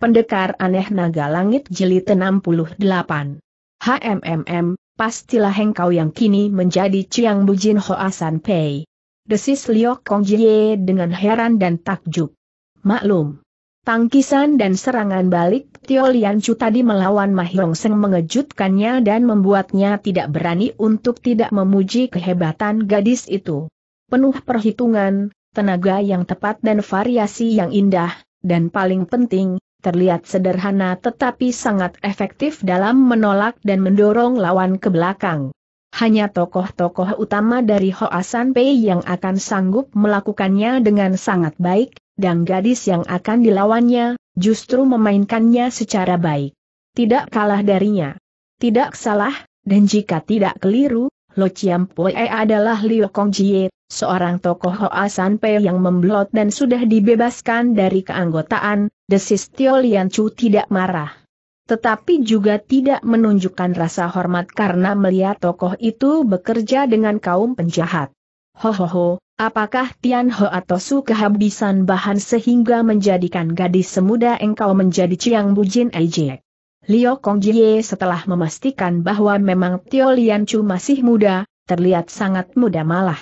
Pendekar Aneh Naga Langit Jeli 68. HMMM, pastilah engkau yang kini menjadi ciang Bujin Hoasan Pei. Desis Liok Kong Jie dengan heran dan takjub. Maklum. Tangkisan dan serangan balik Tio Lian Chu tadi melawan Mahyong Seng mengejutkannya dan membuatnya tidak berani untuk tidak memuji kehebatan gadis itu. Penuh perhitungan, tenaga yang tepat dan variasi yang indah, dan paling penting, terlihat sederhana tetapi sangat efektif dalam menolak dan mendorong lawan ke belakang. Hanya tokoh-tokoh utama dari Hoasan Pei yang akan sanggup melakukannya dengan sangat baik, dan gadis yang akan dilawannya, justru memainkannya secara baik. Tidak kalah darinya. Tidak salah, dan jika tidak keliru, Lo Chiam Pue adalah Liu Kong Jie, seorang tokoh Hoa San Pei yang membelot dan sudah dibebaskan dari keanggotaan, desis Tio Chu tidak marah. Tetapi juga tidak menunjukkan rasa hormat karena melihat tokoh itu bekerja dengan kaum penjahat. Ho ho ho, apakah Tian Ho atau Su kehabisan bahan sehingga menjadikan gadis semuda engkau menjadi Chiang Bujin Ejek? Lio Kong Jie setelah memastikan bahwa memang Tio Chu masih muda, terlihat sangat muda malah.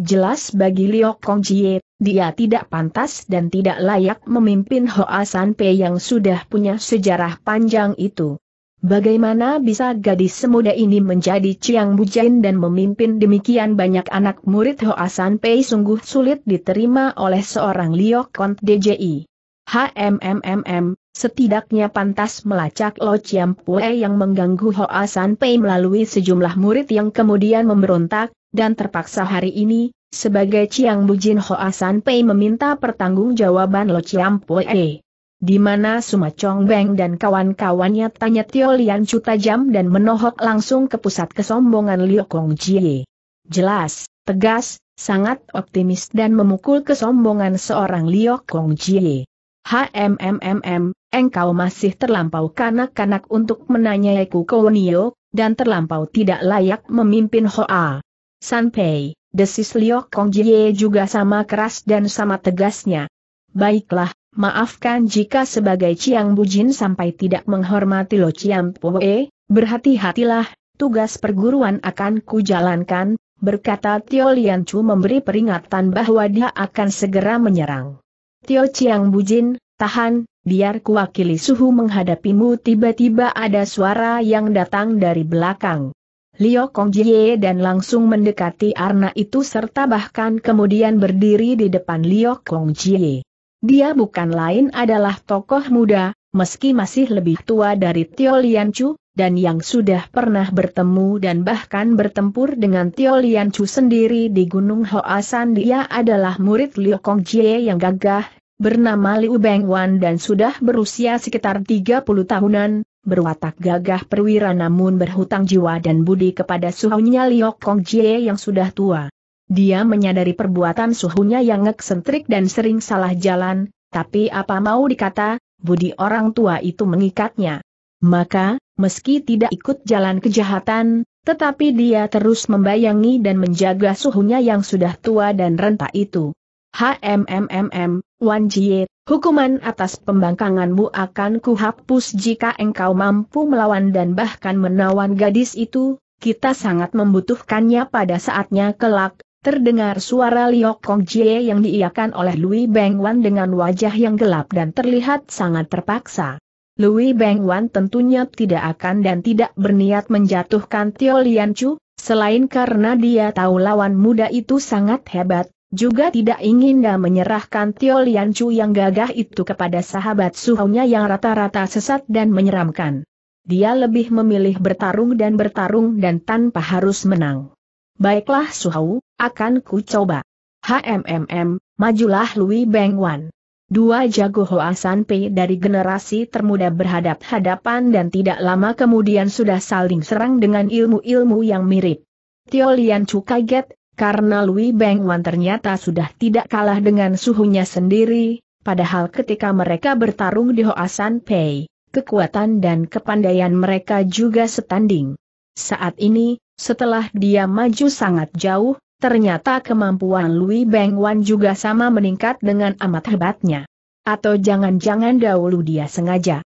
Jelas bagi Liu Kong Jie, dia tidak pantas dan tidak layak memimpin Hoa Sanpe yang sudah punya sejarah panjang itu. Bagaimana bisa gadis semuda ini menjadi Chiang Bujain dan memimpin demikian banyak anak murid Hoa Pei sungguh sulit diterima oleh seorang Liu Kont DJI. HMMMM, setidaknya pantas melacak Lo Chiang Pue yang mengganggu Hoa Pei melalui sejumlah murid yang kemudian memberontak, dan terpaksa hari ini, sebagai Chiang Jin Hoa San Pei meminta pertanggungjawaban Lo Chiang E. Di mana Suma Chong Beng dan kawan-kawannya tanya Tio Lian Chu tajam dan menohok langsung ke pusat kesombongan Liu Kong Jie. Jelas, tegas, sangat optimis dan memukul kesombongan seorang Liu Kong Jie. Hmmm, engkau masih terlampau kanak-kanak untuk menanyaiku Nio, dan terlampau tidak layak memimpin Hoa. Sanpei, desis Liok Kong Jie juga sama keras dan sama tegasnya. Baiklah, maafkan jika sebagai Chiang Bujin sampai tidak menghormati Lo Chiam Poe, berhati-hatilah, tugas perguruan akan kujalankan, berkata Tio Lian Chu memberi peringatan bahwa dia akan segera menyerang. Tio Chiang Bujin, tahan, biar kuwakili suhu menghadapimu tiba-tiba ada suara yang datang dari belakang. Lio Jie dan langsung mendekati Arna itu serta bahkan kemudian berdiri di depan Lio Jie. Dia bukan lain adalah tokoh muda, meski masih lebih tua dari Tio Chu, dan yang sudah pernah bertemu dan bahkan bertempur dengan Tio Chu sendiri di Gunung Hoasan dia adalah murid Liu Jie yang gagah, bernama Liu Beng Wan dan sudah berusia sekitar 30 tahunan, berwatak gagah perwira namun berhutang jiwa dan budi kepada suhunya Liok Kong Jie yang sudah tua. Dia menyadari perbuatan suhunya yang eksentrik dan sering salah jalan, tapi apa mau dikata, budi orang tua itu mengikatnya. Maka, meski tidak ikut jalan kejahatan, tetapi dia terus membayangi dan menjaga suhunya yang sudah tua dan renta itu. HMMMM, Wan Jie, hukuman atas pembangkanganmu akan kuhapus jika engkau mampu melawan dan bahkan menawan gadis itu, kita sangat membutuhkannya pada saatnya kelak, terdengar suara Liok Kong Jie yang diiakan oleh Louis Beng Wan dengan wajah yang gelap dan terlihat sangat terpaksa. Louis Beng Wan tentunya tidak akan dan tidak berniat menjatuhkan Tio Lian Chu, selain karena dia tahu lawan muda itu sangat hebat, juga tidak ingin dia menyerahkan Tio Lian Chu yang gagah itu kepada sahabat suhunya yang rata-rata sesat dan menyeramkan. Dia lebih memilih bertarung dan bertarung dan tanpa harus menang. Baiklah Suhau, akan ku coba. HMMM, majulah Lui Beng Wan. Dua jago Hoa San Pei dari generasi termuda berhadap-hadapan dan tidak lama kemudian sudah saling serang dengan ilmu-ilmu yang mirip. Tio Lian Chu kaget karena Lui Beng Wan ternyata sudah tidak kalah dengan suhunya sendiri, padahal ketika mereka bertarung di Hoasan Pei, kekuatan dan kepandaian mereka juga setanding. Saat ini, setelah dia maju sangat jauh, ternyata kemampuan Lui Beng Wan juga sama meningkat dengan amat hebatnya. Atau jangan-jangan dahulu dia sengaja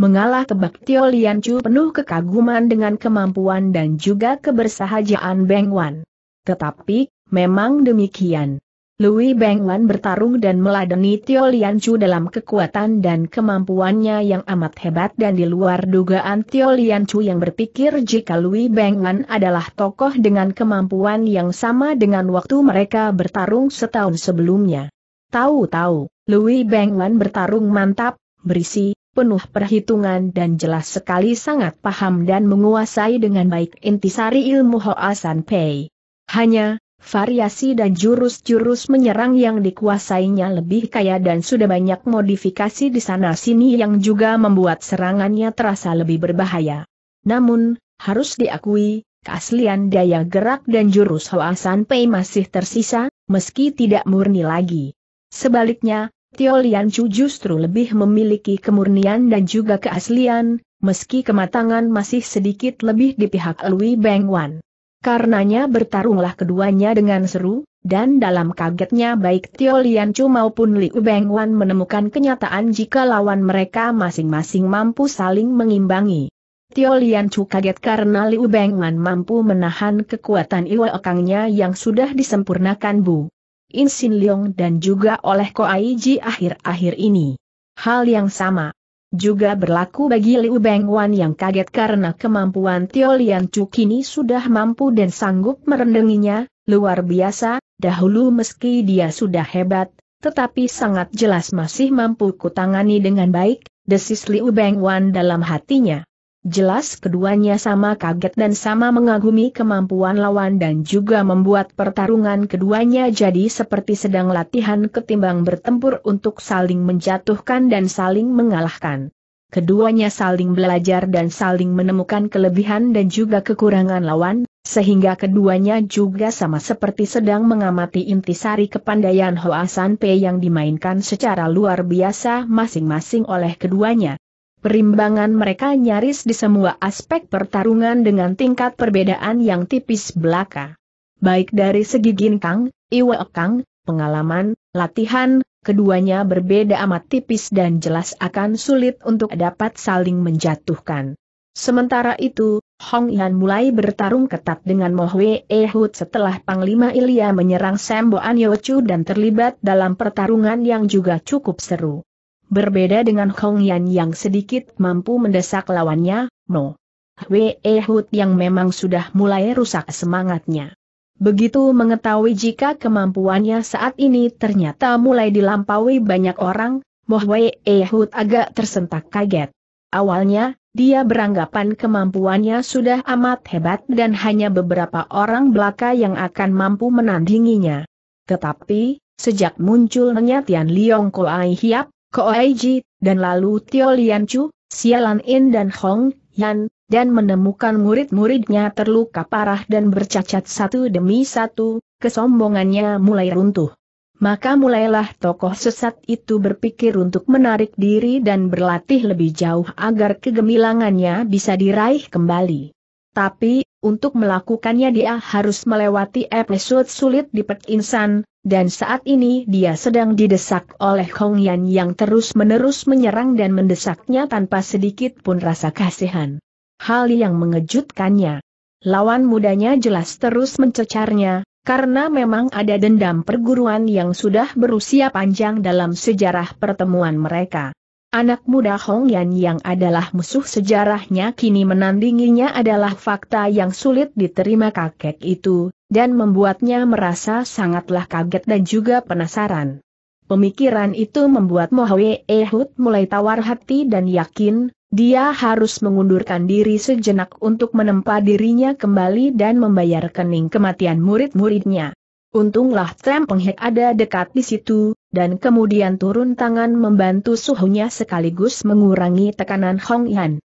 mengalah tebak Tio Lian Chu penuh kekaguman dengan kemampuan dan juga kebersahajaan Beng Wan. Tetapi, memang demikian. Louis Wan bertarung dan meladeni Tio Lian Chu dalam kekuatan dan kemampuannya yang amat hebat dan di luar dugaan Tio Lian Chu yang berpikir jika Louis Wan adalah tokoh dengan kemampuan yang sama dengan waktu mereka bertarung setahun sebelumnya. Tahu-tahu, Louis Wan bertarung mantap, berisi, penuh perhitungan dan jelas sekali sangat paham dan menguasai dengan baik intisari ilmu Hoa San Pei. Hanya, variasi dan jurus-jurus menyerang yang dikuasainya lebih kaya dan sudah banyak modifikasi di sana-sini yang juga membuat serangannya terasa lebih berbahaya. Namun, harus diakui, keaslian daya gerak dan jurus Hoa Pei masih tersisa, meski tidak murni lagi. Sebaliknya, Tio Lian Chu justru lebih memiliki kemurnian dan juga keaslian, meski kematangan masih sedikit lebih di pihak Lui Beng Wan. Karenanya bertarunglah keduanya dengan seru, dan dalam kagetnya baik Tio Chu maupun Liu Wan menemukan kenyataan jika lawan mereka masing-masing mampu saling mengimbangi. Tio Chu kaget karena Liu Wan mampu menahan kekuatan Iwa Ekangnya yang sudah disempurnakan Bu. Insin Leong dan juga oleh Ji akhir-akhir ini. Hal yang sama, juga berlaku bagi Liu Beng Wan yang kaget karena kemampuan Tio Lian Chu kini sudah mampu dan sanggup merendenginya, luar biasa, dahulu meski dia sudah hebat, tetapi sangat jelas masih mampu kutangani dengan baik, desis Liu Beng Wan dalam hatinya. Jelas keduanya sama kaget dan sama mengagumi kemampuan lawan dan juga membuat pertarungan keduanya jadi seperti sedang latihan ketimbang bertempur untuk saling menjatuhkan dan saling mengalahkan. Keduanya saling belajar dan saling menemukan kelebihan dan juga kekurangan lawan, sehingga keduanya juga sama seperti sedang mengamati intisari kepandaian Hoa San yang dimainkan secara luar biasa masing-masing oleh keduanya. Perimbangan mereka nyaris di semua aspek pertarungan dengan tingkat perbedaan yang tipis belaka. Baik dari segi ginkang, iwekang, pengalaman, latihan, keduanya berbeda amat tipis dan jelas akan sulit untuk dapat saling menjatuhkan. Sementara itu, Hong Yan mulai bertarung ketat dengan Mo Ehud setelah Panglima Ilya menyerang Sambo Anyochu dan terlibat dalam pertarungan yang juga cukup seru. Berbeda dengan Hong Yan yang sedikit mampu mendesak lawannya, Mo Wei Hud yang memang sudah mulai rusak semangatnya. Begitu mengetahui jika kemampuannya saat ini ternyata mulai dilampaui banyak orang, Mo Wei Hud agak tersentak kaget. Awalnya, dia beranggapan kemampuannya sudah amat hebat dan hanya beberapa orang belaka yang akan mampu menandinginya. Tetapi, sejak munculnya Tian Liong Koai Hiap, Koaiji, dan lalu Tio Chu, Sialan In dan Hong Yan, dan menemukan murid-muridnya terluka parah dan bercacat satu demi satu, kesombongannya mulai runtuh. Maka mulailah tokoh sesat itu berpikir untuk menarik diri dan berlatih lebih jauh agar kegemilangannya bisa diraih kembali. Tapi, untuk melakukannya dia harus melewati episode sulit di pet Insan, dan saat ini dia sedang didesak oleh Hong Yan yang terus-menerus menyerang dan mendesaknya tanpa sedikit pun rasa kasihan. Hal yang mengejutkannya. Lawan mudanya jelas terus mencecarnya, karena memang ada dendam perguruan yang sudah berusia panjang dalam sejarah pertemuan mereka. Anak muda Hong Yan yang adalah musuh sejarahnya kini menandinginya adalah fakta yang sulit diterima kakek itu, dan membuatnya merasa sangatlah kaget dan juga penasaran. Pemikiran itu membuat Mohawe Ehud mulai tawar hati dan yakin, dia harus mengundurkan diri sejenak untuk menempa dirinya kembali dan membayar kening kematian murid-muridnya. Untunglah Trem Penghek ada dekat di situ, dan kemudian turun tangan membantu suhunya sekaligus mengurangi tekanan Hong Yan.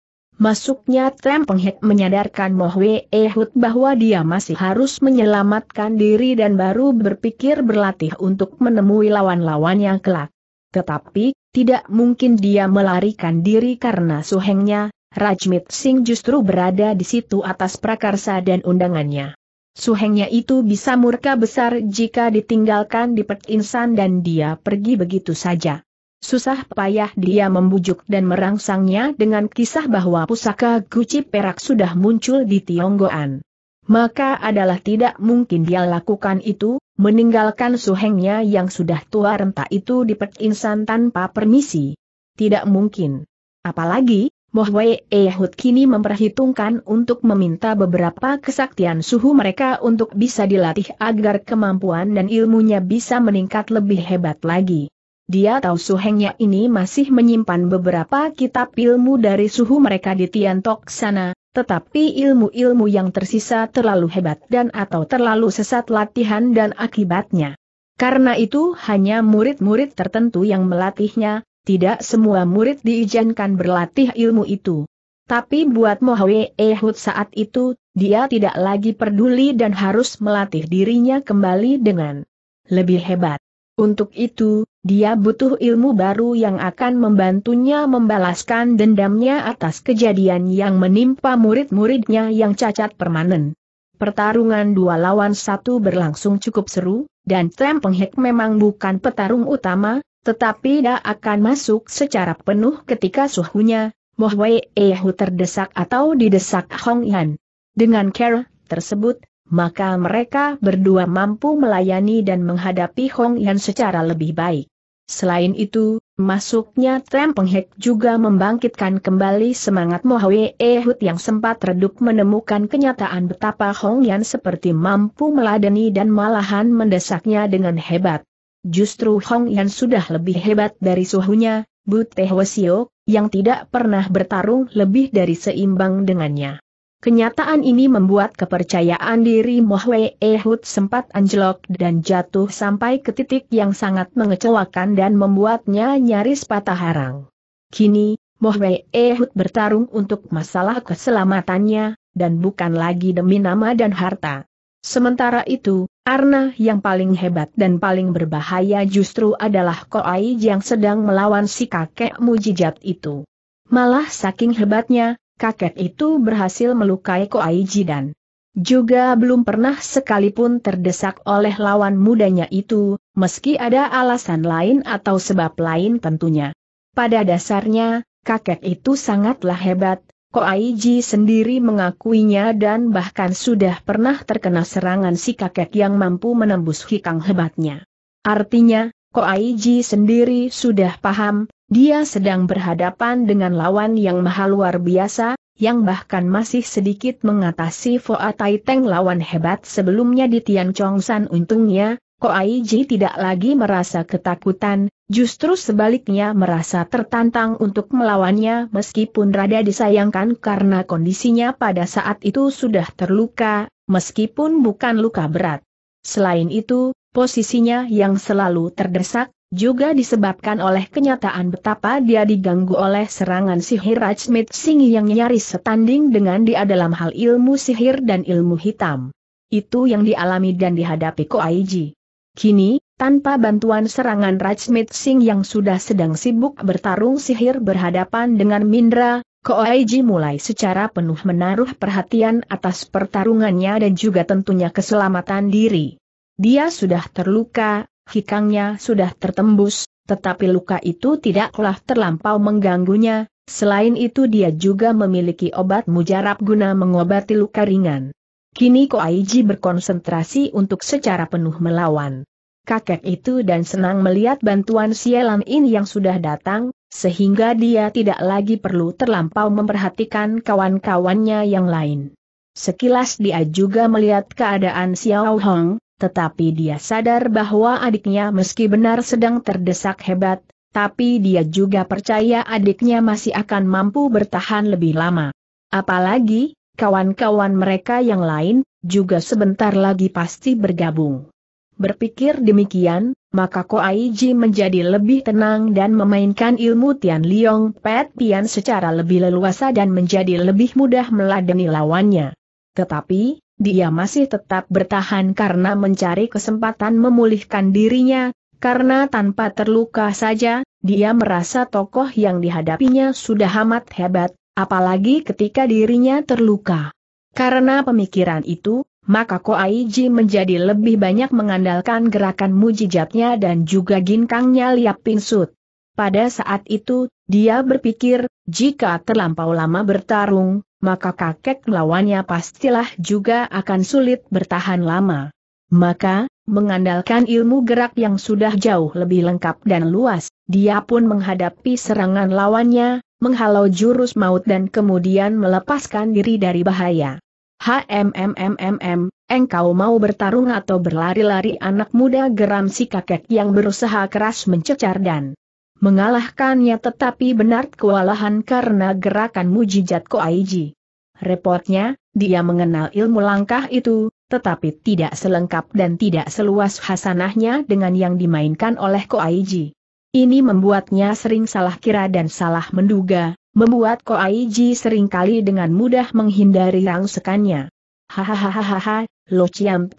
Masuknya Trem Penghet menyadarkan Mohwe Ehud bahwa dia masih harus menyelamatkan diri dan baru berpikir berlatih untuk menemui lawan-lawan yang kelak. Tetapi, tidak mungkin dia melarikan diri karena suhengnya, Rajmit Singh justru berada di situ atas prakarsa dan undangannya. Suhengnya itu bisa murka besar jika ditinggalkan di Pet Insan dan dia pergi begitu saja. Susah payah dia membujuk dan merangsangnya dengan kisah bahwa pusaka guci perak sudah muncul di Tionggoan. Maka adalah tidak mungkin dia lakukan itu, meninggalkan suhengnya yang sudah tua renta itu di Pek tanpa permisi. Tidak mungkin. Apalagi, Moh Wei Ehud kini memperhitungkan untuk meminta beberapa kesaktian suhu mereka untuk bisa dilatih agar kemampuan dan ilmunya bisa meningkat lebih hebat lagi. Dia tahu suhengnya ini masih menyimpan beberapa kitab ilmu dari suhu mereka di Tiantok sana, tetapi ilmu-ilmu yang tersisa terlalu hebat dan atau terlalu sesat latihan dan akibatnya. Karena itu hanya murid-murid tertentu yang melatihnya, tidak semua murid diizinkan berlatih ilmu itu. Tapi buat Mohawe Ehud saat itu, dia tidak lagi peduli dan harus melatih dirinya kembali dengan lebih hebat. Untuk itu, dia butuh ilmu baru yang akan membantunya membalaskan dendamnya atas kejadian yang menimpa murid-muridnya yang cacat permanen. Pertarungan dua lawan satu berlangsung cukup seru, dan Trem Penghek memang bukan petarung utama, tetapi tidak akan masuk secara penuh ketika suhunya, Moh Wei Ehu terdesak atau didesak Hong Yan. Dengan care tersebut, maka mereka berdua mampu melayani dan menghadapi Hong Yan secara lebih baik. Selain itu, masuknya tram Penghek juga membangkitkan kembali semangat Mohwe Ehud yang sempat redup menemukan kenyataan betapa Hong Yan seperti mampu meladeni dan malahan mendesaknya dengan hebat. Justru Hong Yan sudah lebih hebat dari suhunya, But Wesio, yang tidak pernah bertarung lebih dari seimbang dengannya. Kenyataan ini membuat kepercayaan diri Mohwe Ehud sempat anjlok dan jatuh sampai ke titik yang sangat mengecewakan dan membuatnya nyaris patah harang. Kini, Mohwe Ehud bertarung untuk masalah keselamatannya, dan bukan lagi demi nama dan harta. Sementara itu, Arna yang paling hebat dan paling berbahaya justru adalah Koai yang sedang melawan si kakek mujijat itu. Malah saking hebatnya, kakek itu berhasil melukai Koaiji dan juga belum pernah sekalipun terdesak oleh lawan mudanya itu, meski ada alasan lain atau sebab lain tentunya. Pada dasarnya, kakek itu sangatlah hebat, Koaiji sendiri mengakuinya dan bahkan sudah pernah terkena serangan si kakek yang mampu menembus hikang hebatnya. Artinya, Ko Koaiji sendiri sudah paham, dia sedang berhadapan dengan lawan yang maha luar biasa, yang bahkan masih sedikit mengatasi Fo Atai Teng lawan hebat sebelumnya di Tian Chong San untungnya, Koaiji tidak lagi merasa ketakutan, justru sebaliknya merasa tertantang untuk melawannya meskipun rada disayangkan karena kondisinya pada saat itu sudah terluka, meskipun bukan luka berat. Selain itu, posisinya yang selalu terdesak, juga disebabkan oleh kenyataan betapa dia diganggu oleh serangan sihir Rajmit Singh yang nyaris setanding dengan dia dalam hal ilmu sihir dan ilmu hitam. Itu yang dialami dan dihadapi Koaiji. Kini, tanpa bantuan serangan Rajmit Singh yang sudah sedang sibuk bertarung sihir berhadapan dengan Mindra, Koaiji mulai secara penuh menaruh perhatian atas pertarungannya dan juga tentunya keselamatan diri. Dia sudah terluka, hikangnya sudah tertembus, tetapi luka itu tidaklah terlampau mengganggunya, selain itu dia juga memiliki obat mujarab guna mengobati luka ringan. Kini Koaiji berkonsentrasi untuk secara penuh melawan. Kakek itu dan senang melihat bantuan Sielan In yang sudah datang, sehingga dia tidak lagi perlu terlampau memperhatikan kawan-kawannya yang lain. Sekilas dia juga melihat keadaan Xiao Hong, tetapi dia sadar bahwa adiknya meski benar sedang terdesak hebat, tapi dia juga percaya adiknya masih akan mampu bertahan lebih lama. Apalagi, kawan-kawan mereka yang lain, juga sebentar lagi pasti bergabung. Berpikir demikian, maka Ko Koaiji menjadi lebih tenang dan memainkan ilmu Tian Liong Pet Pian secara lebih leluasa dan menjadi lebih mudah meladeni lawannya. Tetapi, dia masih tetap bertahan karena mencari kesempatan memulihkan dirinya, karena tanpa terluka saja, dia merasa tokoh yang dihadapinya sudah amat hebat, apalagi ketika dirinya terluka. Karena pemikiran itu, maka Ko Koaiji menjadi lebih banyak mengandalkan gerakan mujijatnya dan juga ginkangnya Liap Pinsut. Pada saat itu, dia berpikir, jika terlampau lama bertarung, maka kakek lawannya pastilah juga akan sulit bertahan lama. Maka, mengandalkan ilmu gerak yang sudah jauh lebih lengkap dan luas, dia pun menghadapi serangan lawannya, menghalau jurus maut dan kemudian melepaskan diri dari bahaya. HMMMMM, engkau mau bertarung atau berlari-lari anak muda geram si kakek yang berusaha keras mencecar dan mengalahkannya tetapi benar kewalahan karena gerakan mujizat Koaiji. Repotnya, dia mengenal ilmu langkah itu, tetapi tidak selengkap dan tidak seluas hasanahnya dengan yang dimainkan oleh Koaiji. Ini membuatnya sering salah kira dan salah menduga, membuat Koaiji seringkali dengan mudah menghindari rangsekannya. Hahaha, Lo Chiam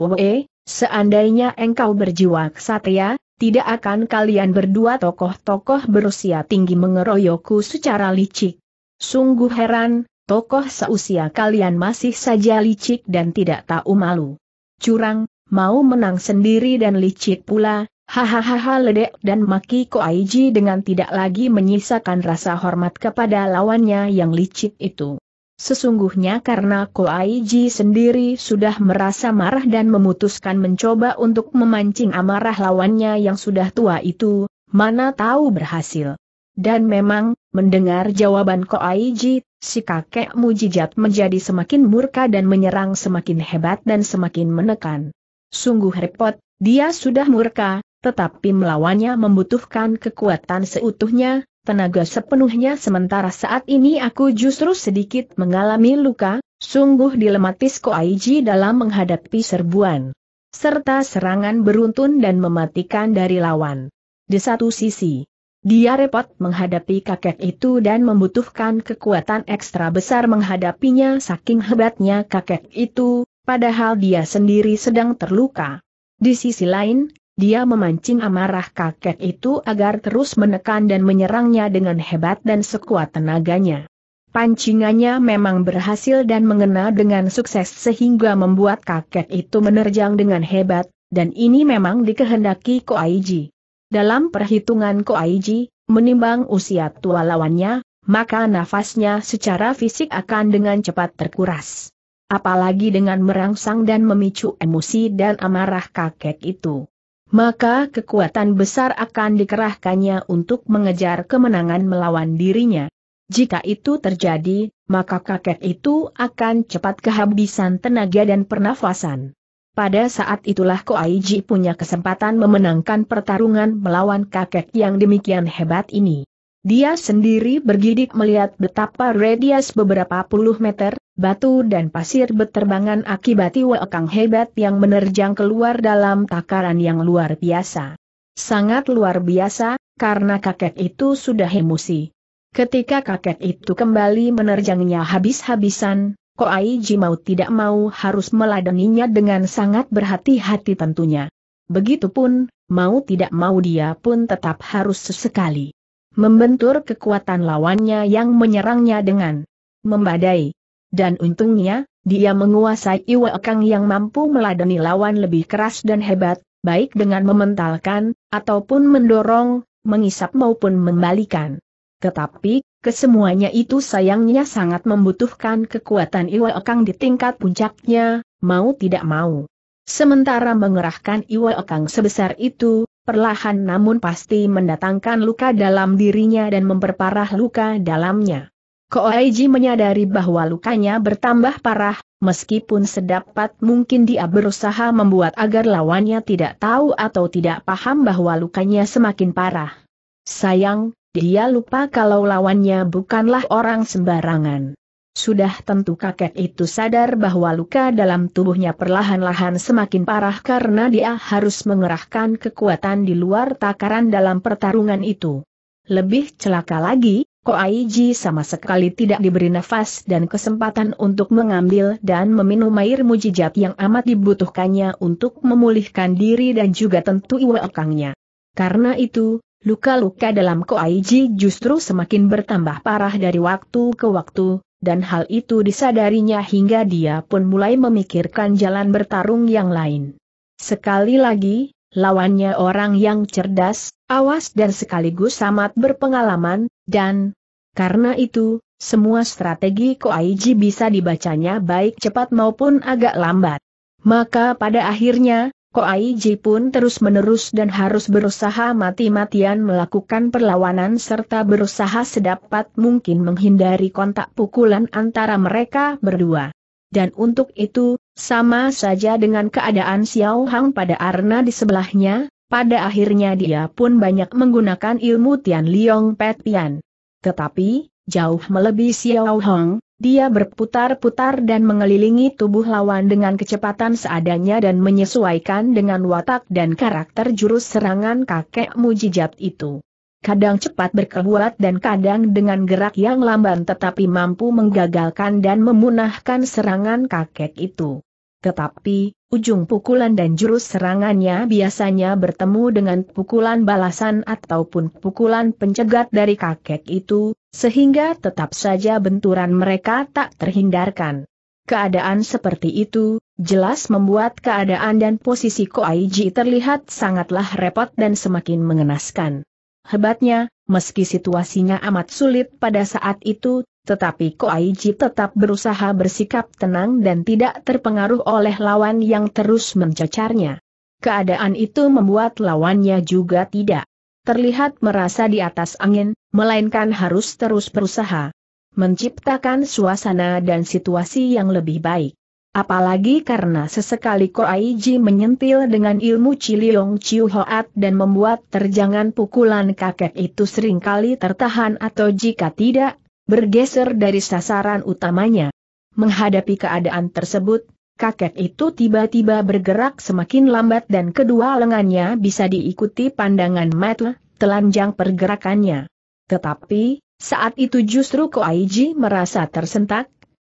seandainya engkau berjiwa kesatria, tidak akan kalian berdua tokoh-tokoh berusia tinggi mengeroyokku secara licik. Sungguh heran, tokoh seusia kalian masih saja licik dan tidak tahu malu. Curang, mau menang sendiri dan licik pula, hahaha ledek dan maki Aiji dengan tidak lagi menyisakan rasa hormat kepada lawannya yang licik itu. Sesungguhnya karena Koaiji sendiri sudah merasa marah dan memutuskan mencoba untuk memancing amarah lawannya yang sudah tua itu, mana tahu berhasil. Dan memang, mendengar jawaban Koaiji, si kakek mujijat menjadi semakin murka dan menyerang semakin hebat dan semakin menekan. Sungguh repot, dia sudah murka, tetapi melawannya membutuhkan kekuatan seutuhnya, tenaga sepenuhnya sementara saat ini aku justru sedikit mengalami luka, sungguh dilematis Ko Aiji dalam menghadapi serbuan. Serta serangan beruntun dan mematikan dari lawan. Di satu sisi, dia repot menghadapi kakek itu dan membutuhkan kekuatan ekstra besar menghadapinya saking hebatnya kakek itu, padahal dia sendiri sedang terluka. Di sisi lain, dia memancing amarah kakek itu agar terus menekan dan menyerangnya dengan hebat dan sekuat tenaganya. Pancingannya memang berhasil dan mengena dengan sukses sehingga membuat kakek itu menerjang dengan hebat, dan ini memang dikehendaki Ko Aiji. Dalam perhitungan Ko Aiji, menimbang usia tua lawannya, maka nafasnya secara fisik akan dengan cepat terkuras. Apalagi dengan merangsang dan memicu emosi dan amarah kakek itu maka kekuatan besar akan dikerahkannya untuk mengejar kemenangan melawan dirinya. Jika itu terjadi, maka kakek itu akan cepat kehabisan tenaga dan pernafasan. Pada saat itulah Koaiji punya kesempatan memenangkan pertarungan melawan kakek yang demikian hebat ini. Dia sendiri bergidik melihat betapa radius beberapa puluh meter, Batu dan pasir berterbangan akibat wakang hebat yang menerjang keluar dalam takaran yang luar biasa. Sangat luar biasa, karena kakek itu sudah emosi. Ketika kakek itu kembali menerjangnya habis-habisan, Koai mau tidak mau harus meladeninya dengan sangat berhati-hati tentunya. Begitupun, mau tidak mau dia pun tetap harus sesekali membentur kekuatan lawannya yang menyerangnya dengan membadai dan untungnya, dia menguasai Iwa Ekang yang mampu meladeni lawan lebih keras dan hebat, baik dengan mementalkan, ataupun mendorong, mengisap maupun membalikan. Tetapi, kesemuanya itu sayangnya sangat membutuhkan kekuatan Iwa Ekang di tingkat puncaknya, mau tidak mau. Sementara mengerahkan Iwa Ekang sebesar itu, perlahan namun pasti mendatangkan luka dalam dirinya dan memperparah luka dalamnya. Koaiji menyadari bahwa lukanya bertambah parah, meskipun sedapat mungkin dia berusaha membuat agar lawannya tidak tahu atau tidak paham bahwa lukanya semakin parah. Sayang, dia lupa kalau lawannya bukanlah orang sembarangan. Sudah tentu kakek itu sadar bahwa luka dalam tubuhnya perlahan-lahan semakin parah karena dia harus mengerahkan kekuatan di luar takaran dalam pertarungan itu. Lebih celaka lagi, Ko Koaiji sama sekali tidak diberi nafas dan kesempatan untuk mengambil dan meminum air mujijat yang amat dibutuhkannya untuk memulihkan diri dan juga tentu iwakangnya. Karena itu, luka-luka dalam Ko Koaiji justru semakin bertambah parah dari waktu ke waktu, dan hal itu disadarinya hingga dia pun mulai memikirkan jalan bertarung yang lain. Sekali lagi, lawannya orang yang cerdas, awas dan sekaligus amat berpengalaman, dan karena itu, semua strategi Koaiji bisa dibacanya baik cepat maupun agak lambat. Maka pada akhirnya, Koaiji pun terus-menerus dan harus berusaha mati-matian melakukan perlawanan serta berusaha sedapat mungkin menghindari kontak pukulan antara mereka berdua. Dan untuk itu, sama saja dengan keadaan Xiao Hang pada Arna di sebelahnya, pada akhirnya dia pun banyak menggunakan ilmu Tian Liong Pet Pian. Tetapi, jauh melebihi Xiao Hang, dia berputar-putar dan mengelilingi tubuh lawan dengan kecepatan seadanya dan menyesuaikan dengan watak dan karakter jurus serangan kakek mujijat itu kadang cepat berkeluat dan kadang dengan gerak yang lamban tetapi mampu menggagalkan dan memunahkan serangan kakek itu. Tetapi, ujung pukulan dan jurus serangannya biasanya bertemu dengan pukulan balasan ataupun pukulan pencegat dari kakek itu, sehingga tetap saja benturan mereka tak terhindarkan. Keadaan seperti itu, jelas membuat keadaan dan posisi Koaiji terlihat sangatlah repot dan semakin mengenaskan. Hebatnya, meski situasinya amat sulit pada saat itu, tetapi Koaiji tetap berusaha bersikap tenang dan tidak terpengaruh oleh lawan yang terus mencecarnya. Keadaan itu membuat lawannya juga tidak terlihat merasa di atas angin, melainkan harus terus berusaha menciptakan suasana dan situasi yang lebih baik. Apalagi karena sesekali Ko Koaiji menyentil dengan ilmu Ciliong Chiu Hoat dan membuat terjangan pukulan kakek itu seringkali tertahan atau jika tidak, bergeser dari sasaran utamanya. Menghadapi keadaan tersebut, kakek itu tiba-tiba bergerak semakin lambat dan kedua lengannya bisa diikuti pandangan mata, telanjang pergerakannya. Tetapi, saat itu justru Ko Koaiji merasa tersentak,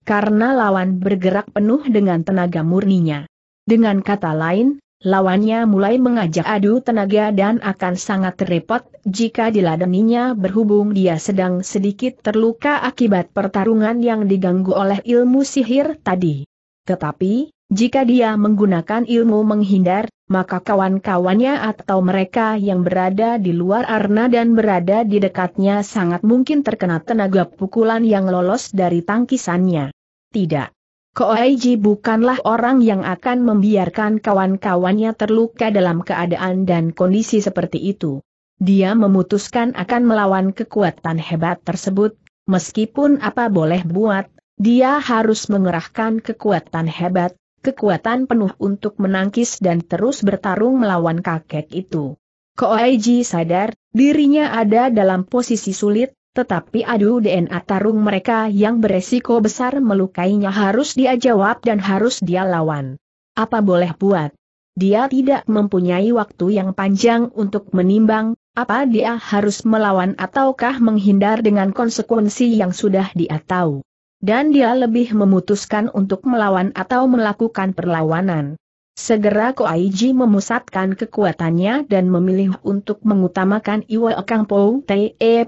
karena lawan bergerak penuh dengan tenaga murninya. Dengan kata lain, lawannya mulai mengajak adu tenaga dan akan sangat repot jika diladeninya berhubung dia sedang sedikit terluka akibat pertarungan yang diganggu oleh ilmu sihir tadi. Tetapi, jika dia menggunakan ilmu menghindar, maka kawan-kawannya atau mereka yang berada di luar arna dan berada di dekatnya sangat mungkin terkena tenaga pukulan yang lolos dari tangkisannya. Tidak. Koaiji bukanlah orang yang akan membiarkan kawan-kawannya terluka dalam keadaan dan kondisi seperti itu. Dia memutuskan akan melawan kekuatan hebat tersebut, meskipun apa boleh buat, dia harus mengerahkan kekuatan hebat, kekuatan penuh untuk menangkis dan terus bertarung melawan kakek itu. Koaiji sadar, dirinya ada dalam posisi sulit, tetapi adu DNA tarung mereka yang beresiko besar melukainya harus dia jawab dan harus dia lawan. Apa boleh buat? Dia tidak mempunyai waktu yang panjang untuk menimbang, apa dia harus melawan ataukah menghindar dengan konsekuensi yang sudah dia tahu. Dan dia lebih memutuskan untuk melawan atau melakukan perlawanan. Segera Ko Koaiji memusatkan kekuatannya dan memilih untuk mengutamakan Iwa Kang Po Te e,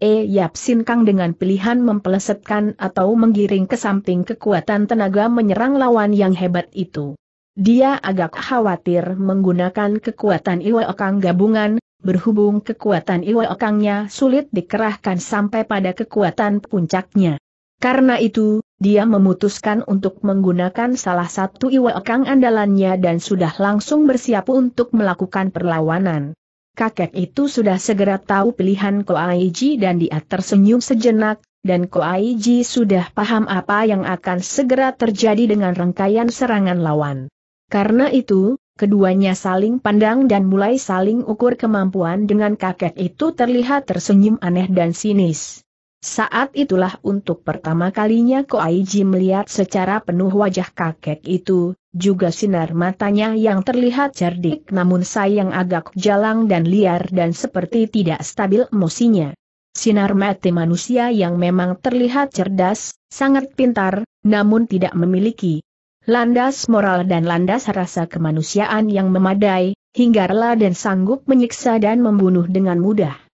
e, Yap Sin Kang dengan pilihan mempelesetkan atau menggiring ke samping kekuatan tenaga menyerang lawan yang hebat itu. Dia agak khawatir menggunakan kekuatan Iwa Kang gabungan, berhubung kekuatan Iwa Kangnya sulit dikerahkan sampai pada kekuatan puncaknya. Karena itu, dia memutuskan untuk menggunakan salah satu iwakang andalannya dan sudah langsung bersiap untuk melakukan perlawanan. Kakek itu sudah segera tahu pilihan Koaiji dan dia tersenyum sejenak, dan Koaiji sudah paham apa yang akan segera terjadi dengan rangkaian serangan lawan. Karena itu, keduanya saling pandang dan mulai saling ukur kemampuan dengan kakek itu terlihat tersenyum aneh dan sinis. Saat itulah untuk pertama kalinya Ko Koaiji melihat secara penuh wajah kakek itu, juga sinar matanya yang terlihat cerdik namun sayang agak jalang dan liar dan seperti tidak stabil emosinya. Sinar mati manusia yang memang terlihat cerdas, sangat pintar, namun tidak memiliki landas moral dan landas rasa kemanusiaan yang memadai, hingga rela dan sanggup menyiksa dan membunuh dengan mudah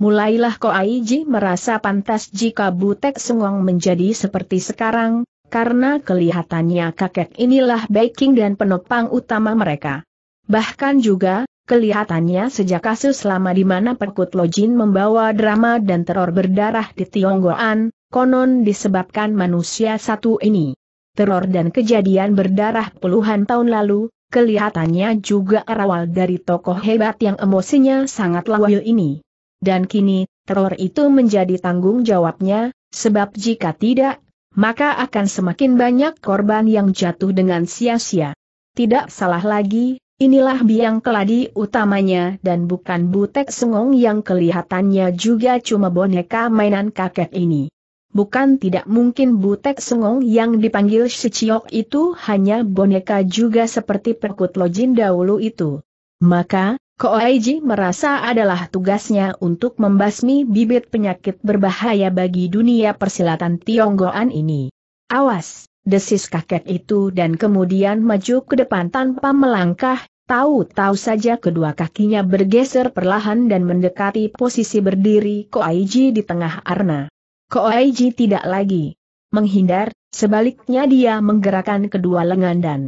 mulailah Ko Koaiji merasa pantas jika Butek Sengong menjadi seperti sekarang, karena kelihatannya kakek inilah baking dan penopang utama mereka. Bahkan juga, kelihatannya sejak kasus lama di mana Perkut Lojin membawa drama dan teror berdarah di Tionggoan, konon disebabkan manusia satu ini. Teror dan kejadian berdarah puluhan tahun lalu, kelihatannya juga awal dari tokoh hebat yang emosinya sangat lawil ini dan kini, teror itu menjadi tanggung jawabnya, sebab jika tidak, maka akan semakin banyak korban yang jatuh dengan sia-sia. Tidak salah lagi, inilah biang keladi utamanya dan bukan butek sengong yang kelihatannya juga cuma boneka mainan kakek ini. Bukan tidak mungkin Butek Sengong yang dipanggil seciok itu hanya boneka juga seperti perkut lojin dahulu itu. Maka, Koaiji merasa adalah tugasnya untuk membasmi bibit penyakit berbahaya bagi dunia persilatan Tionggoan ini. Awas, desis kakek itu dan kemudian maju ke depan tanpa melangkah, tahu-tahu saja kedua kakinya bergeser perlahan dan mendekati posisi berdiri Koaiji di tengah arna. Koaiji tidak lagi menghindar, sebaliknya dia menggerakkan kedua lengan dan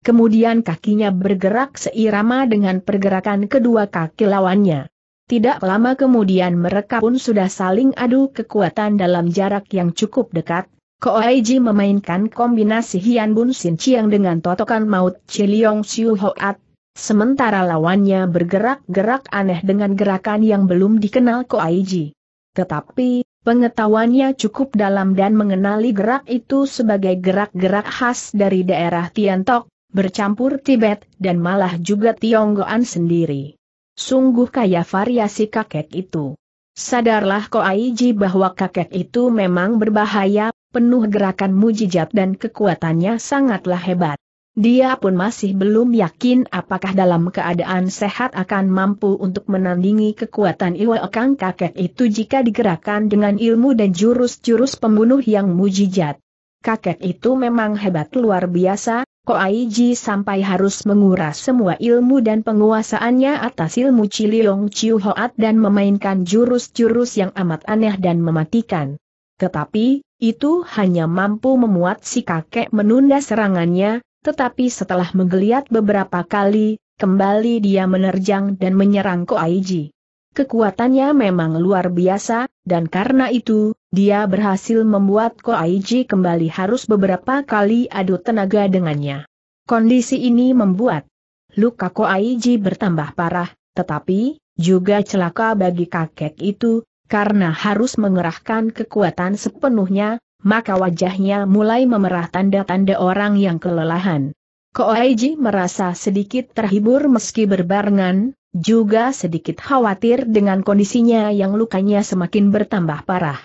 Kemudian kakinya bergerak seirama dengan pergerakan kedua kaki lawannya. Tidak lama kemudian mereka pun sudah saling adu kekuatan dalam jarak yang cukup dekat. Koaiji memainkan kombinasi Hian Bun Sin Chiang dengan totokan maut Chiliong Siu Hoat. Sementara lawannya bergerak-gerak aneh dengan gerakan yang belum dikenal Koaiji. Tetapi, Pengetahuannya cukup dalam dan mengenali gerak itu sebagai gerak-gerak khas dari daerah Tiantok, bercampur Tibet, dan malah juga Tionggoan sendiri. Sungguh kaya variasi kakek itu. Sadarlah Koaiji bahwa kakek itu memang berbahaya, penuh gerakan mujijat dan kekuatannya sangatlah hebat. Dia pun masih belum yakin apakah dalam keadaan sehat akan mampu untuk menandingi kekuatan Iwa Kang kakek itu jika digerakkan dengan ilmu dan jurus-jurus pembunuh yang mujijat. Kakek itu memang hebat luar biasa, Ko Aiji sampai harus menguras semua ilmu dan penguasaannya atas ilmu Ciliong Chiu Hoat dan memainkan jurus-jurus yang amat aneh dan mematikan. Tetapi, itu hanya mampu memuat si kakek menunda serangannya, tetapi setelah menggeliat beberapa kali, kembali dia menerjang dan menyerang Ko Aiji. Kekuatannya memang luar biasa, dan karena itu, dia berhasil membuat Ko Koaiji kembali harus beberapa kali adu tenaga dengannya. Kondisi ini membuat luka Koaiji bertambah parah, tetapi, juga celaka bagi kakek itu, karena harus mengerahkan kekuatan sepenuhnya, maka wajahnya mulai memerah tanda-tanda orang yang kelelahan. Ko Koaiji merasa sedikit terhibur meski berbarengan, juga sedikit khawatir dengan kondisinya yang lukanya semakin bertambah parah.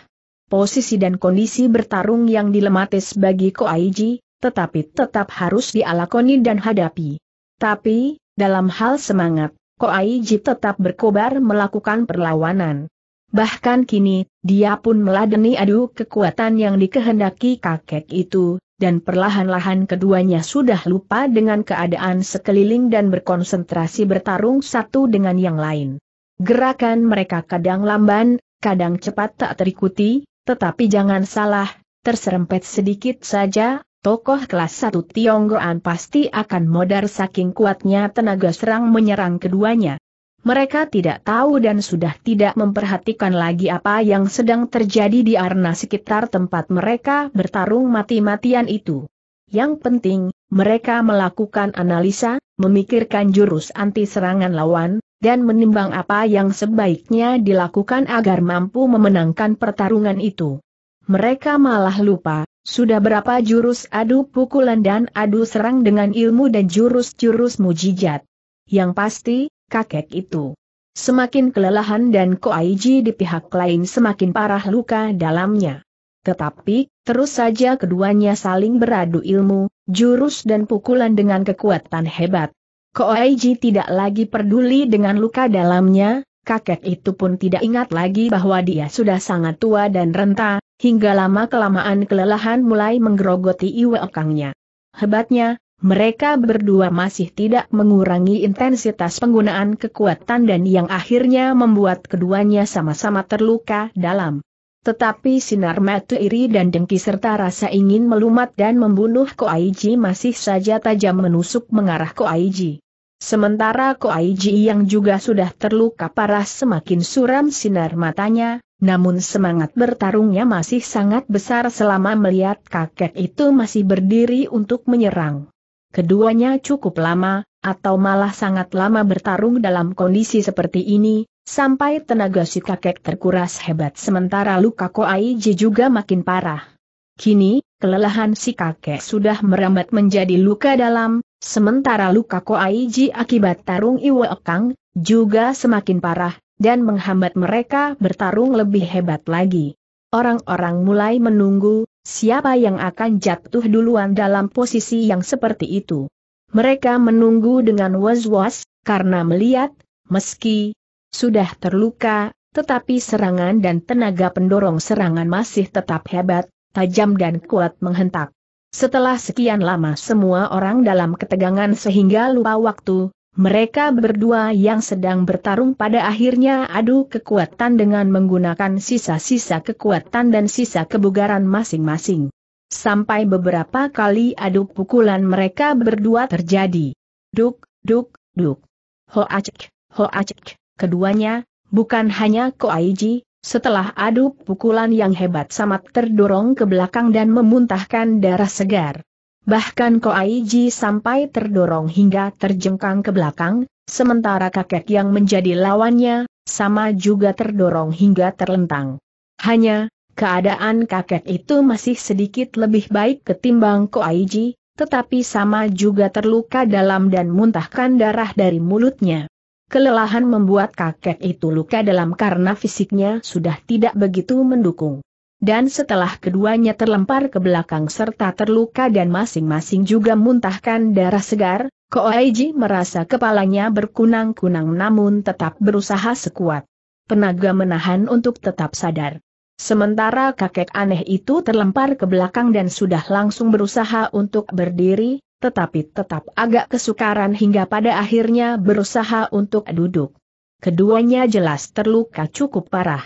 Posisi dan kondisi bertarung yang dilematis bagi Ko Koaiji, tetapi tetap harus dialakoni dan hadapi. Tapi, dalam hal semangat, Ko Koaiji tetap berkobar melakukan perlawanan. Bahkan kini, dia pun meladeni adu kekuatan yang dikehendaki kakek itu, dan perlahan-lahan keduanya sudah lupa dengan keadaan sekeliling dan berkonsentrasi bertarung satu dengan yang lain. Gerakan mereka kadang lamban, kadang cepat tak terikuti, tetapi jangan salah, terserempet sedikit saja, tokoh kelas satu Tionggoan pasti akan modar saking kuatnya tenaga serang menyerang keduanya. Mereka tidak tahu dan sudah tidak memperhatikan lagi apa yang sedang terjadi di arena sekitar tempat mereka bertarung mati-matian itu. Yang penting, mereka melakukan analisa, memikirkan jurus anti serangan lawan, dan menimbang apa yang sebaiknya dilakukan agar mampu memenangkan pertarungan itu. Mereka malah lupa, sudah berapa jurus adu pukulan dan adu serang dengan ilmu dan jurus-jurus mujijat. Yang pasti, kakek itu. Semakin kelelahan dan Koaiji di pihak lain semakin parah luka dalamnya. Tetapi, terus saja keduanya saling beradu ilmu, jurus dan pukulan dengan kekuatan hebat. Koaiji tidak lagi peduli dengan luka dalamnya, kakek itu pun tidak ingat lagi bahwa dia sudah sangat tua dan renta, hingga lama-kelamaan kelelahan mulai menggerogoti iwe okangnya. Hebatnya, mereka berdua masih tidak mengurangi intensitas penggunaan kekuatan dan yang akhirnya membuat keduanya sama-sama terluka dalam. Tetapi sinar mata iri dan dengki serta rasa ingin melumat dan membunuh Ko Aiji masih saja tajam menusuk mengarah Ko Aiji. Sementara Ko Aiji yang juga sudah terluka parah semakin suram sinar matanya, namun semangat bertarungnya masih sangat besar selama melihat kakek itu masih berdiri untuk menyerang. Keduanya cukup lama, atau malah sangat lama bertarung dalam kondisi seperti ini, sampai tenaga si kakek terkuras hebat sementara luka Koaiji juga makin parah. Kini, kelelahan si kakek sudah merambat menjadi luka dalam, sementara luka Koaiji akibat tarung Iwekang, juga semakin parah, dan menghambat mereka bertarung lebih hebat lagi. Orang-orang mulai menunggu, Siapa yang akan jatuh duluan dalam posisi yang seperti itu? Mereka menunggu dengan was-was, karena melihat, meski sudah terluka, tetapi serangan dan tenaga pendorong serangan masih tetap hebat, tajam dan kuat menghentak. Setelah sekian lama semua orang dalam ketegangan sehingga lupa waktu, mereka berdua yang sedang bertarung pada akhirnya adu kekuatan dengan menggunakan sisa-sisa kekuatan dan sisa kebugaran masing-masing. Sampai beberapa kali adu pukulan mereka berdua terjadi. Duk, duk, duk. ho ho hoacek. Keduanya, bukan hanya Ko Aiji, setelah adu pukulan yang hebat Samat terdorong ke belakang dan memuntahkan darah segar. Bahkan Koaiji sampai terdorong hingga terjengkang ke belakang, sementara kakek yang menjadi lawannya, sama juga terdorong hingga terlentang. Hanya, keadaan kakek itu masih sedikit lebih baik ketimbang Koaiji, tetapi sama juga terluka dalam dan muntahkan darah dari mulutnya. Kelelahan membuat kakek itu luka dalam karena fisiknya sudah tidak begitu mendukung dan setelah keduanya terlempar ke belakang serta terluka dan masing-masing juga muntahkan darah segar, Koaiji merasa kepalanya berkunang-kunang namun tetap berusaha sekuat Penaga menahan untuk tetap sadar. Sementara kakek aneh itu terlempar ke belakang dan sudah langsung berusaha untuk berdiri, tetapi tetap agak kesukaran hingga pada akhirnya berusaha untuk duduk. Keduanya jelas terluka cukup parah.